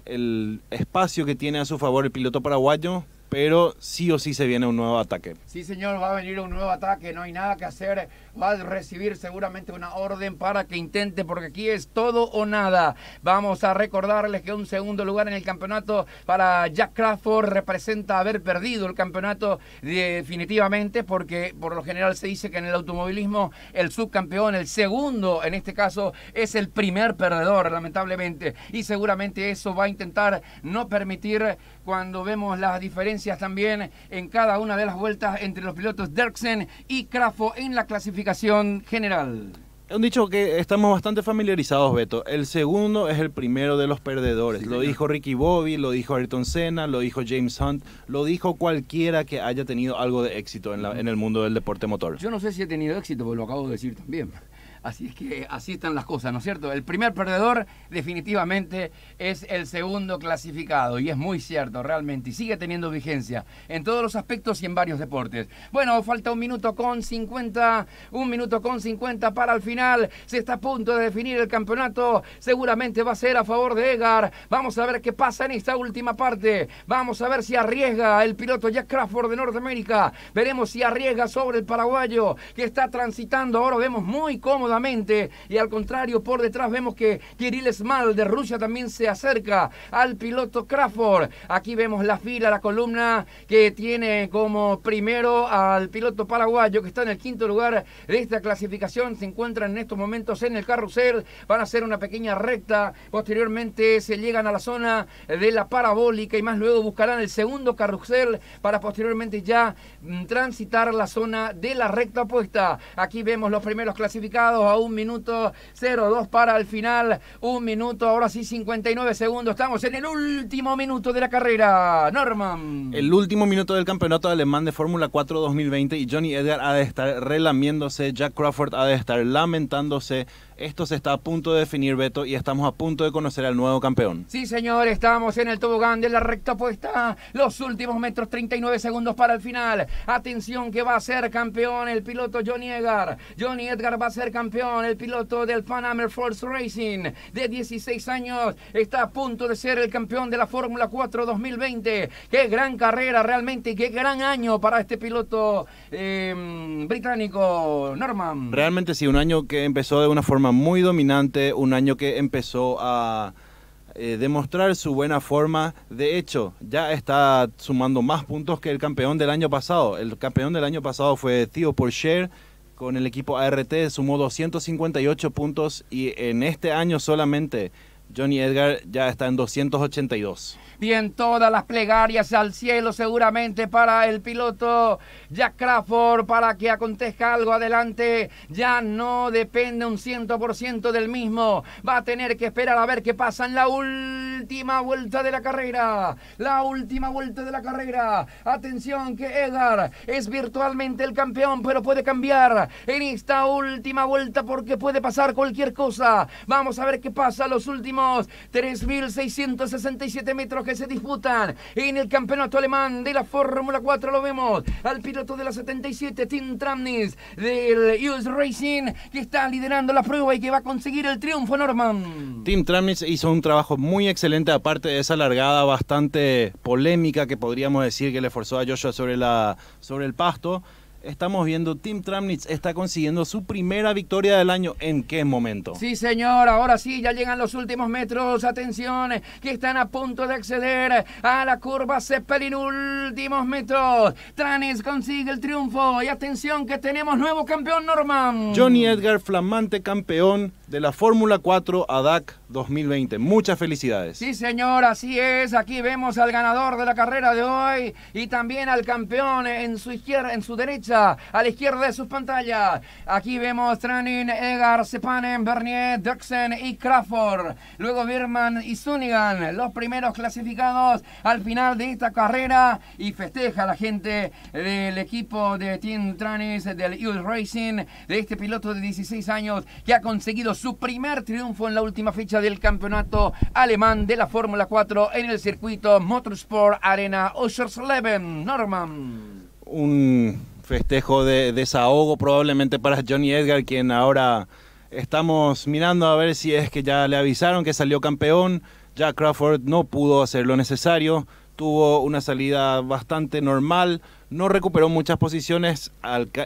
el espacio que tiene a su favor el piloto paraguayo, pero sí o sí se viene un nuevo ataque. Sí, señor, va a venir un nuevo ataque, no hay nada que hacer va a recibir seguramente una orden para que intente, porque aquí es todo o nada. Vamos a recordarles que un segundo lugar en el campeonato para Jack Crawford representa haber perdido el campeonato definitivamente, porque por lo general se dice que en el automovilismo el subcampeón, el segundo en este caso, es el primer perdedor, lamentablemente. Y seguramente eso va a intentar no permitir cuando vemos las diferencias también en cada una de las vueltas entre los pilotos Derksen y Crawford en la clasificación clasificación general. Un dicho que estamos bastante familiarizados, Beto. El segundo es el primero de los perdedores. lo dijo Ricky Bobby, lo dijo Ayrton Senna, lo dijo James Hunt, lo dijo cualquiera que haya tenido algo de éxito en, la, en el mundo del deporte motor. Yo no sé si he tenido éxito, porque lo acabo de decir también. Así es que así están las cosas, ¿no es cierto? El primer perdedor definitivamente es el segundo clasificado y es muy cierto realmente y sigue teniendo vigencia en todos los aspectos y en varios deportes. Bueno, falta un minuto con 50, un minuto con 50 para el final. Se está a punto de definir el campeonato. Seguramente va a ser a favor de Egar. Vamos a ver qué pasa en esta última parte. Vamos a ver si arriesga el piloto Jack Crawford de Norteamérica. Veremos si arriesga sobre el paraguayo que está transitando. Ahora vemos muy cómodo y al contrario por detrás vemos que Kirill Smal de Rusia también se acerca al piloto Crawford. Aquí vemos la fila, la columna que tiene como primero al piloto paraguayo que está en el quinto lugar de esta clasificación. Se encuentran en estos momentos en el carrusel, van a hacer una pequeña recta, posteriormente se llegan a la zona de la parabólica y más luego buscarán el segundo carrusel para posteriormente ya mm, transitar la zona de la recta opuesta. Aquí vemos los primeros clasificados a un minuto 02 para el final. Un minuto, ahora sí 59 segundos. Estamos en el último minuto de la carrera. Norman. El último minuto del campeonato alemán de Fórmula 4 2020 y Johnny Edgar ha de estar relamiéndose, Jack Crawford ha de estar lamentándose. Esto se está a punto de definir, Beto, y estamos a punto de conocer al nuevo campeón. Sí, señor, estamos en el tobogán de la recta puesta Los últimos metros, 39 segundos para el final. Atención, que va a ser campeón el piloto Johnny Edgar. Johnny Edgar va a ser campeón, el piloto del Pan Force Racing de 16 años. Está a punto de ser el campeón de la Fórmula 4 2020. Qué gran carrera realmente qué gran año para este piloto eh, británico, Norman. Realmente sí, un año que empezó de una forma muy dominante, un año que empezó a eh, demostrar su buena forma. De hecho, ya está sumando más puntos que el campeón del año pasado. El campeón del año pasado fue Tío Porcher con el equipo ART, sumó 258 puntos y en este año solamente Johnny Edgar ya está en 282 bien todas las plegarias al cielo seguramente para el piloto Jack Crawford para que acontezca algo adelante. Ya no depende un 100% del mismo. Va a tener que esperar a ver qué pasa en la última vuelta de la carrera. La última vuelta de la carrera. Atención que Edgar es virtualmente el campeón, pero puede cambiar en esta última vuelta porque puede pasar cualquier cosa. Vamos a ver qué pasa los últimos 3.667 metros que se disputan en el campeonato alemán de la Fórmula 4. Lo vemos al piloto de la 77, Tim Tramnis, del US Racing, que está liderando la prueba y que va a conseguir el triunfo, Norman. Tim Tramnis hizo un trabajo muy excelente, aparte de esa largada bastante polémica que podríamos decir que le forzó a Joshua sobre, la, sobre el pasto estamos viendo, Tim Tramnitz está consiguiendo su primera victoria del año. ¿En qué momento? Sí, señor, ahora sí, ya llegan los últimos metros. Atención, que están a punto de acceder a la curva Cepelin Últimos metros. Tramnitz consigue el triunfo. Y atención, que tenemos nuevo campeón, Norman. Johnny Edgar, flamante campeón de la Fórmula 4 ADAC 2020. Muchas felicidades. Sí, señor, así es. Aquí vemos al ganador de la carrera de hoy y también al campeón en su izquierda, en su derecha a la izquierda de sus pantallas. Aquí vemos Tranin, Egar, Sepanen, Bernier, Duxen y Crawford. Luego Birman y Sunigan, los primeros clasificados al final de esta carrera. Y festeja la gente del equipo de Team Tranis, del Youth Racing, de este piloto de 16 años que ha conseguido su primer triunfo en la última fecha del campeonato alemán de la Fórmula 4 en el circuito Motorsport Arena Oschersleben. Norman. Un festejo de desahogo probablemente para Johnny Edgar, quien ahora estamos mirando a ver si es que ya le avisaron que salió campeón. Jack Crawford no pudo hacer lo necesario, tuvo una salida bastante normal no recuperó muchas posiciones,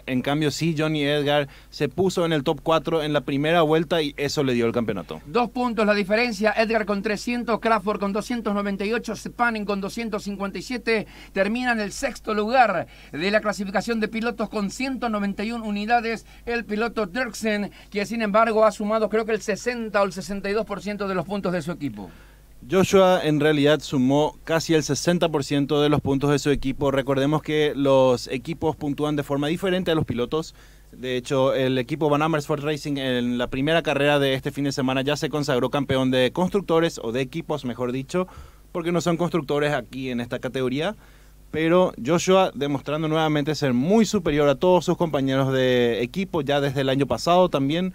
en cambio sí Johnny Edgar se puso en el top 4 en la primera vuelta y eso le dio el campeonato. Dos puntos la diferencia, Edgar con 300, Crawford con 298, Spanning con 257, termina en el sexto lugar de la clasificación de pilotos con 191 unidades el piloto Dirksen, que sin embargo ha sumado creo que el 60 o el 62% de los puntos de su equipo. Joshua en realidad sumó casi el 60% de los puntos de su equipo. Recordemos que los equipos puntúan de forma diferente a los pilotos. De hecho, el equipo Van Amersfoort Racing en la primera carrera de este fin de semana ya se consagró campeón de constructores o de equipos, mejor dicho, porque no son constructores aquí en esta categoría. Pero Joshua demostrando nuevamente ser muy superior a todos sus compañeros de equipo ya desde el año pasado también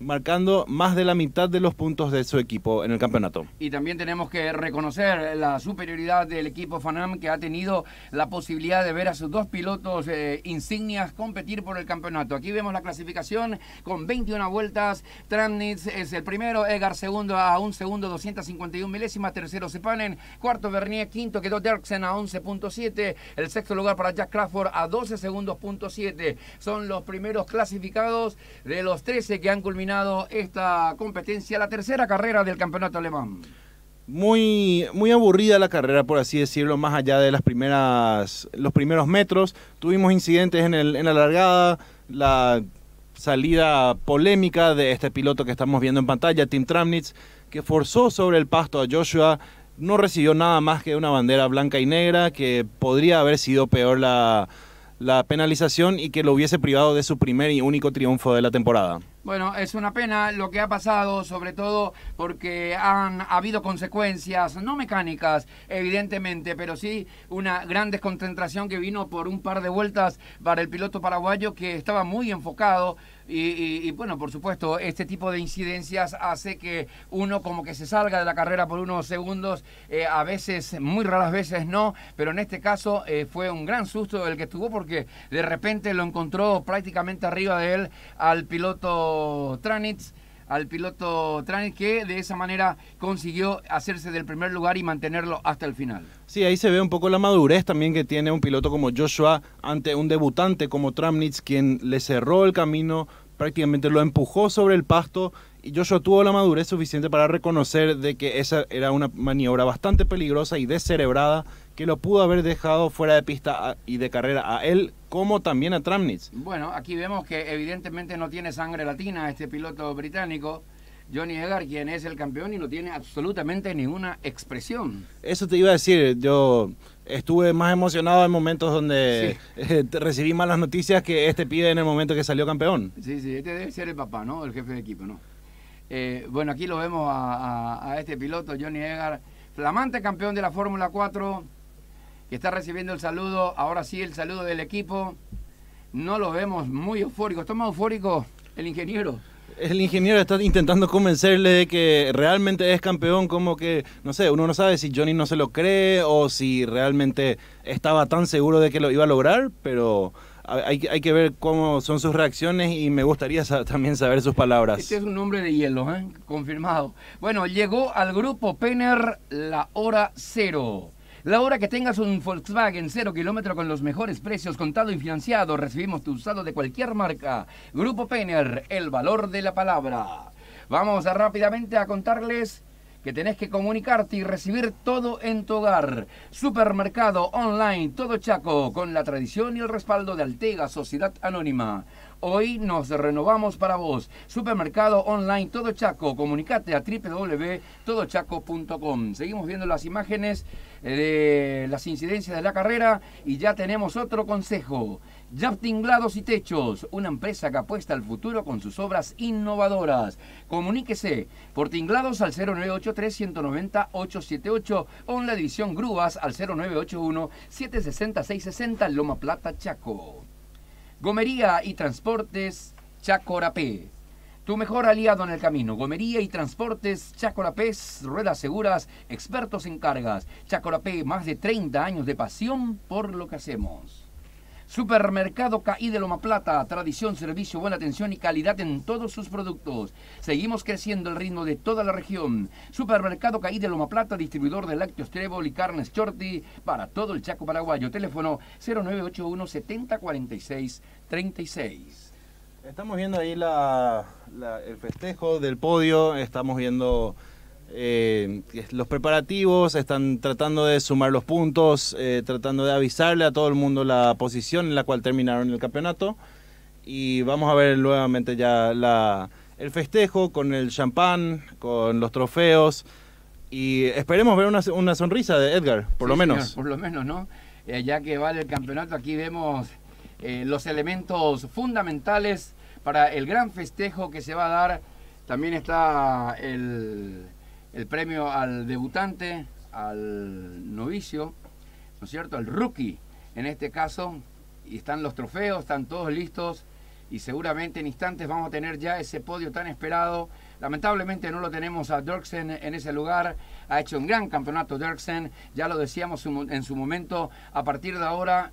marcando más de la mitad de los puntos de su equipo en el campeonato. Y también tenemos que reconocer la superioridad del equipo Fanam que ha tenido la posibilidad de ver a sus dos pilotos eh, insignias competir por el campeonato. Aquí vemos la clasificación con 21 vueltas. Tramnitz es el primero, Egar segundo a un segundo, 251 milésimas, tercero Sepanen, cuarto Bernier, quinto quedó Derksen a 11.7, el sexto lugar para Jack Crawford a 12 segundos.7. Son los primeros clasificados de los 13 que han culminado esta competencia, la tercera carrera del campeonato alemán. Muy, muy aburrida la carrera, por así decirlo, más allá de las primeras, los primeros metros. Tuvimos incidentes en, en la largada, la salida polémica de este piloto que estamos viendo en pantalla, Tim Tramnitz, que forzó sobre el pasto a Joshua. No recibió nada más que una bandera blanca y negra, que podría haber sido peor la, la penalización y que lo hubiese privado de su primer y único triunfo de la temporada. Bueno, es una pena lo que ha pasado, sobre todo porque han habido consecuencias, no mecánicas, evidentemente, pero sí una gran desconcentración que vino por un par de vueltas para el piloto paraguayo que estaba muy enfocado y, bueno, por supuesto, este tipo de incidencias hace que uno como que se salga de la carrera por unos segundos, eh, a veces, muy raras veces no, pero en este caso eh, fue un gran susto el que estuvo porque de repente lo encontró prácticamente arriba de él al piloto Tranitz al piloto Tranes, que de esa manera consiguió hacerse del primer lugar y mantenerlo hasta el final. Sí, ahí se ve un poco la madurez también que tiene un piloto como Joshua ante un debutante como Tramnitz, quien le cerró el camino, prácticamente lo empujó sobre el pasto y Joshua tuvo la madurez suficiente para reconocer de que esa era una maniobra bastante peligrosa y descerebrada que lo pudo haber dejado fuera de pista y de carrera a él como también a Tramnitz. Bueno, aquí vemos que evidentemente no tiene sangre latina este piloto británico. Johnny Edgar, quien es el campeón y no tiene absolutamente ninguna expresión. Eso te iba a decir, yo estuve más emocionado en momentos donde eh, recibí malas noticias que este pide en el momento que salió campeón. Sí, sí, este debe ser el papá, ¿no? El jefe de equipo, ¿no? Eh, bueno, aquí lo vemos a, este piloto, Johnny Egar, flamante campeón de la Fórmula 4 que está recibiendo el saludo, ahora sí el saludo del equipo. No lo vemos muy eufórico. ¿Está más eufórico el ingeniero? el ingeniero está intentando convencerle de que realmente es campeón, como que, no sé, uno no sabe si Johnny no se lo cree o si realmente estaba tan seguro de que lo iba a lograr, pero hay, hay que ver cómo son sus reacciones y me gustaría también saber sus palabras. Este es un hombre de hielo, ¿eh? confirmado. Bueno, llegó al grupo Penner la hora cero. La hora que tengas un Volkswagen 0 kilómetro con los mejores precios contado y financiado, recibimos tu usado de cualquier marca. Grupo Penner, el valor de la palabra. Vamos a rápidamente a contarles que tenés que comunicarte y recibir todo en tu hogar. Supermercado online, todo Chaco, con la tradición y el respaldo de Altega Sociedad Anónima. Hoy nos renovamos para vos. Supermercado online Todo Chaco. Comunicate a www.todochaco.com. Seguimos viendo las imágenes de las incidencias de la carrera y ya tenemos otro consejo. ya Tinglados y Techos, una empresa que apuesta al futuro con sus obras innovadoras. Comuníquese por Tinglados al 0983-190-878 o en la división Grúas al 0981-760-660 Loma Plata, Chaco. Gomería y Transportes Chacorapé. Tu mejor aliado en el camino, gomería y transportes, Chacorapé, ruedas seguras, expertos en cargas. Chacorapé, más de 30 años de pasión por lo que hacemos. Supermercado Caí de Loma Plata, tradición, servicio, buena atención y calidad en todos sus productos. Seguimos creciendo el ritmo de toda la región. Supermercado Caí de Loma Plata, distribuidor de lácteos Trébol y carnes shorty para todo el Chaco paraguayo. Teléfono 0981 7046 36. Estamos viendo ahí la, el festejo del podio, estamos viendo eh, los preparativos, están tratando de sumar los puntos, eh, tratando de avisarle a todo el mundo la posición en la cual terminaron el campeonato. Y vamos a ver nuevamente ya la, el festejo con el champán, con los trofeos. Y esperemos ver una, una sonrisa de Edgar, por lo menos. por lo menos, ¿no? Eh, ya que vale el campeonato, aquí vemos eh, los elementos fundamentales para el gran festejo que se va a dar. También está el, el premio al debutante, al novicio, ¿no es cierto? Al rookie, en este caso. Y están los trofeos, están todos listos. Y seguramente en instantes vamos a tener ya ese podio tan esperado. Lamentablemente no lo tenemos a Dirksen en ese lugar. Ha hecho un gran campeonato Dirksen. Ya lo decíamos en su momento. A partir de ahora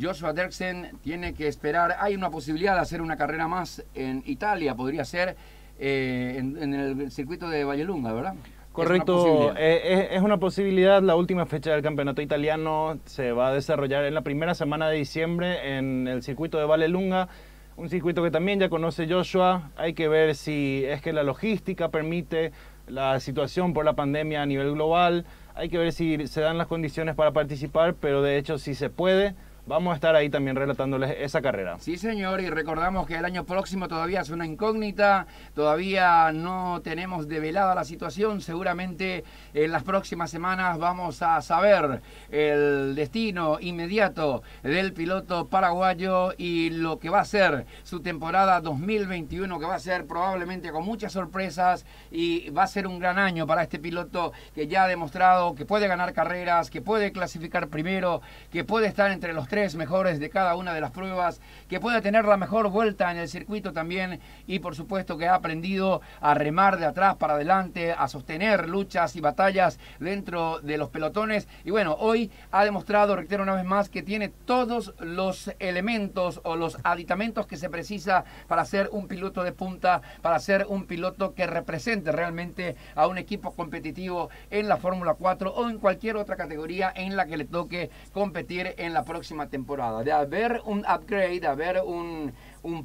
Joshua Derksen tiene que esperar. Hay una posibilidad de hacer una carrera más en Italia, podría ser eh, en, el circuito de Vallelunga, ¿verdad? Correcto, es una, eh, es una, posibilidad. La última fecha del campeonato italiano se va a desarrollar en la primera semana de diciembre en el circuito de Vallelunga. Un circuito que también ya conoce Joshua. Hay que ver si es que la logística permite la situación por la pandemia a nivel global. Hay que ver si se dan las condiciones para participar, pero de hecho si se puede, Vamos a estar ahí también relatándoles esa carrera. Sí, señor, y recordamos que el año próximo todavía es una incógnita, todavía no tenemos develada la situación, seguramente en las próximas semanas vamos a saber el destino inmediato del piloto paraguayo y lo que va a ser su temporada 2021, que va a ser probablemente con muchas sorpresas y va a ser un gran año para este piloto que ya ha demostrado que puede ganar carreras, que puede clasificar primero, que puede estar entre los tres mejores de cada una de las pruebas que pueda tener la mejor vuelta en el circuito también y por supuesto que ha aprendido a remar de atrás para adelante, a sostener luchas y batallas dentro de los pelotones. Y bueno, hoy ha demostrado, reitero una vez más, que tiene todos los elementos o los aditamentos que se precisa para ser un piloto de punta, para ser un piloto que represente realmente a un equipo competitivo en la Fórmula 4 o en cualquier otra categoría en la que le toque competir en la próxima temporada. De haber un upgrade, de haber un,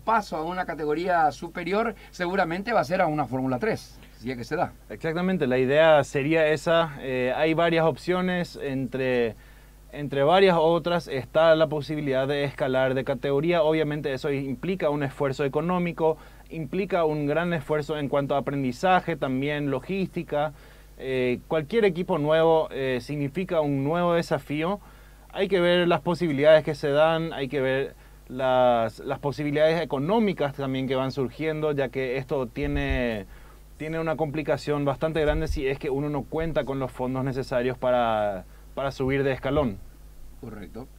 paso a una categoría superior, seguramente va a ser a una Fórmula 3. Si es que se da. Exactamente, la idea sería esa. Eh, hay varias opciones entre entre varias otras está la posibilidad de escalar de categoría. Obviamente eso implica un esfuerzo económico, implica un gran esfuerzo en cuanto a aprendizaje, también logística. Eh, cualquier equipo nuevo eh, significa un nuevo desafío. Hay que ver las posibilidades que se dan, hay que ver las, las posibilidades económicas también que van surgiendo, ya que esto tiene tiene una complicación bastante grande si es que uno no cuenta con los fondos necesarios para, para, subir de escalón. Correcto.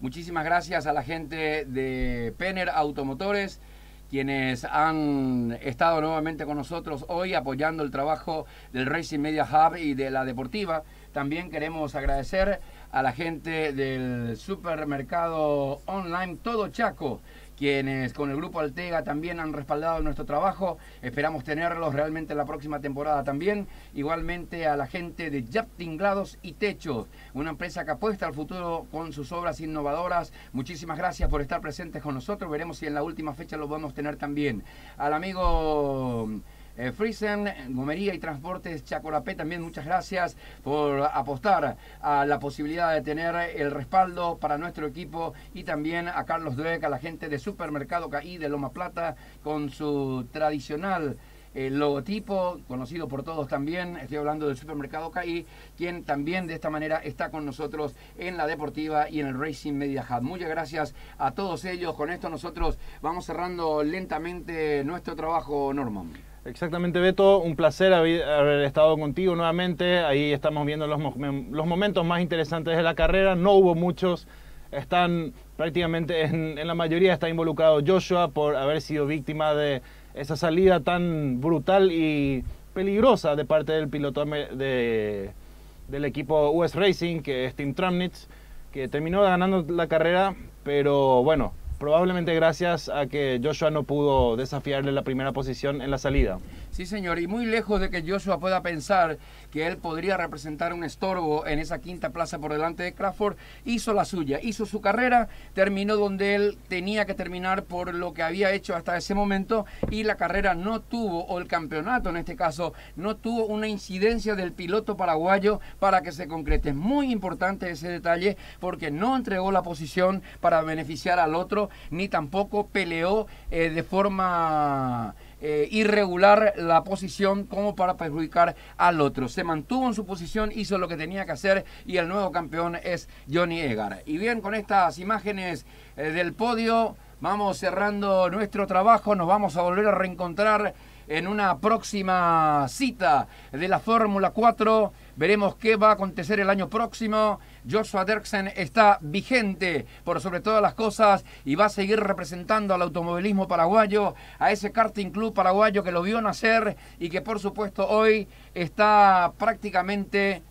Muchísimas gracias a la gente de Penner Automotores, quienes han estado nuevamente con nosotros hoy apoyando el trabajo del Racing Media Hub y de la Deportiva. También queremos agradecer a la gente del supermercado online Todo Chaco quienes con el grupo Altega también han respaldado nuestro trabajo. Esperamos tenerlos realmente en la próxima temporada también. Igualmente a la gente de Yap Tinglados y Techos, una empresa que apuesta al futuro con sus obras innovadoras. Muchísimas gracias por estar presentes con nosotros. Veremos si en la última fecha lo podemos tener también. Al amigo eh, Friesen, Gomería y Transportes Chacorapé, también muchas gracias por apostar a la posibilidad de tener el respaldo para nuestro equipo y también a Carlos Dueca, la gente de Supermercado Caí de Loma Plata, con su tradicional eh, logotipo, conocido por todos también, estoy hablando del supermercado Caí quien también de esta manera está con nosotros en la Deportiva y en el Racing Media Hub. Muchas gracias a todos ellos. Con esto nosotros vamos cerrando lentamente nuestro trabajo, Norman. Exactamente, Beto, un placer haber estado contigo nuevamente. Ahí estamos viendo los, momentos más interesantes de la carrera. No hubo muchos. Están prácticamente en, la mayoría está involucrado Joshua por haber sido víctima de esa salida tan brutal y peligrosa de parte del piloto del equipo US Racing, que es Tim Tramnitz, que terminó ganando la carrera, pero bueno, probablemente gracias a que Joshua no pudo desafiarle la primera posición en la salida. Sí, señor, y muy lejos de que Joshua pueda pensar que él podría representar un estorbo en esa quinta plaza por delante de Crawford, hizo la suya, hizo su carrera, terminó donde él tenía que terminar por lo que había hecho hasta ese momento y la carrera no tuvo, o el campeonato en este caso, no tuvo una incidencia del piloto paraguayo para que se concrete. Es muy importante ese detalle porque no entregó la posición para beneficiar al otro, ni tampoco peleó eh, de forma eh, irregular la posición como para perjudicar al otro. Se mantuvo en su posición, hizo lo que tenía que hacer y el nuevo campeón es Johnny Egar. Y bien, con estas imágenes eh, del podio, vamos cerrando nuestro trabajo, nos vamos a volver a reencontrar en una próxima cita de la Fórmula 4 Veremos qué va a acontecer el año próximo. Joshua Derksen está vigente por sobre todas las cosas y va a seguir representando al automovilismo paraguayo, a ese karting club paraguayo que lo vio nacer y que por supuesto hoy está prácticamente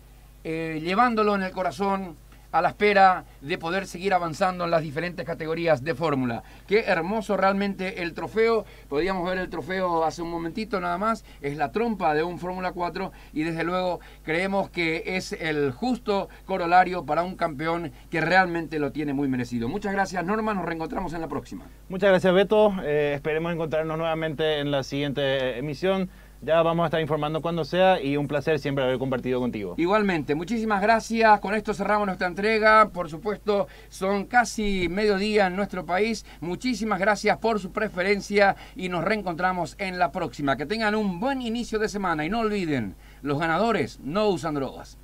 eh, llevándolo en el corazón a la espera de poder seguir avanzando en las diferentes categorías de fórmula. Qué hermoso realmente el trofeo. Podíamos ver el trofeo hace un momentito nada más. Es la trompa de un Fórmula 4 y desde luego creemos que es el justo corolario para un campeón que realmente lo tiene muy merecido. Muchas gracias Norma, nos reencontramos en la próxima. Muchas gracias Beto, eh, esperemos encontrarnos nuevamente en la siguiente emisión. Ya vamos a estar informando cuando sea y un placer siempre haber compartido contigo. Igualmente, muchísimas gracias. Con esto cerramos nuestra entrega. Por supuesto, son casi mediodía en nuestro país. Muchísimas gracias por su preferencia y nos reencontramos en la próxima. Que tengan un buen inicio de semana y no olviden, los ganadores no usan drogas.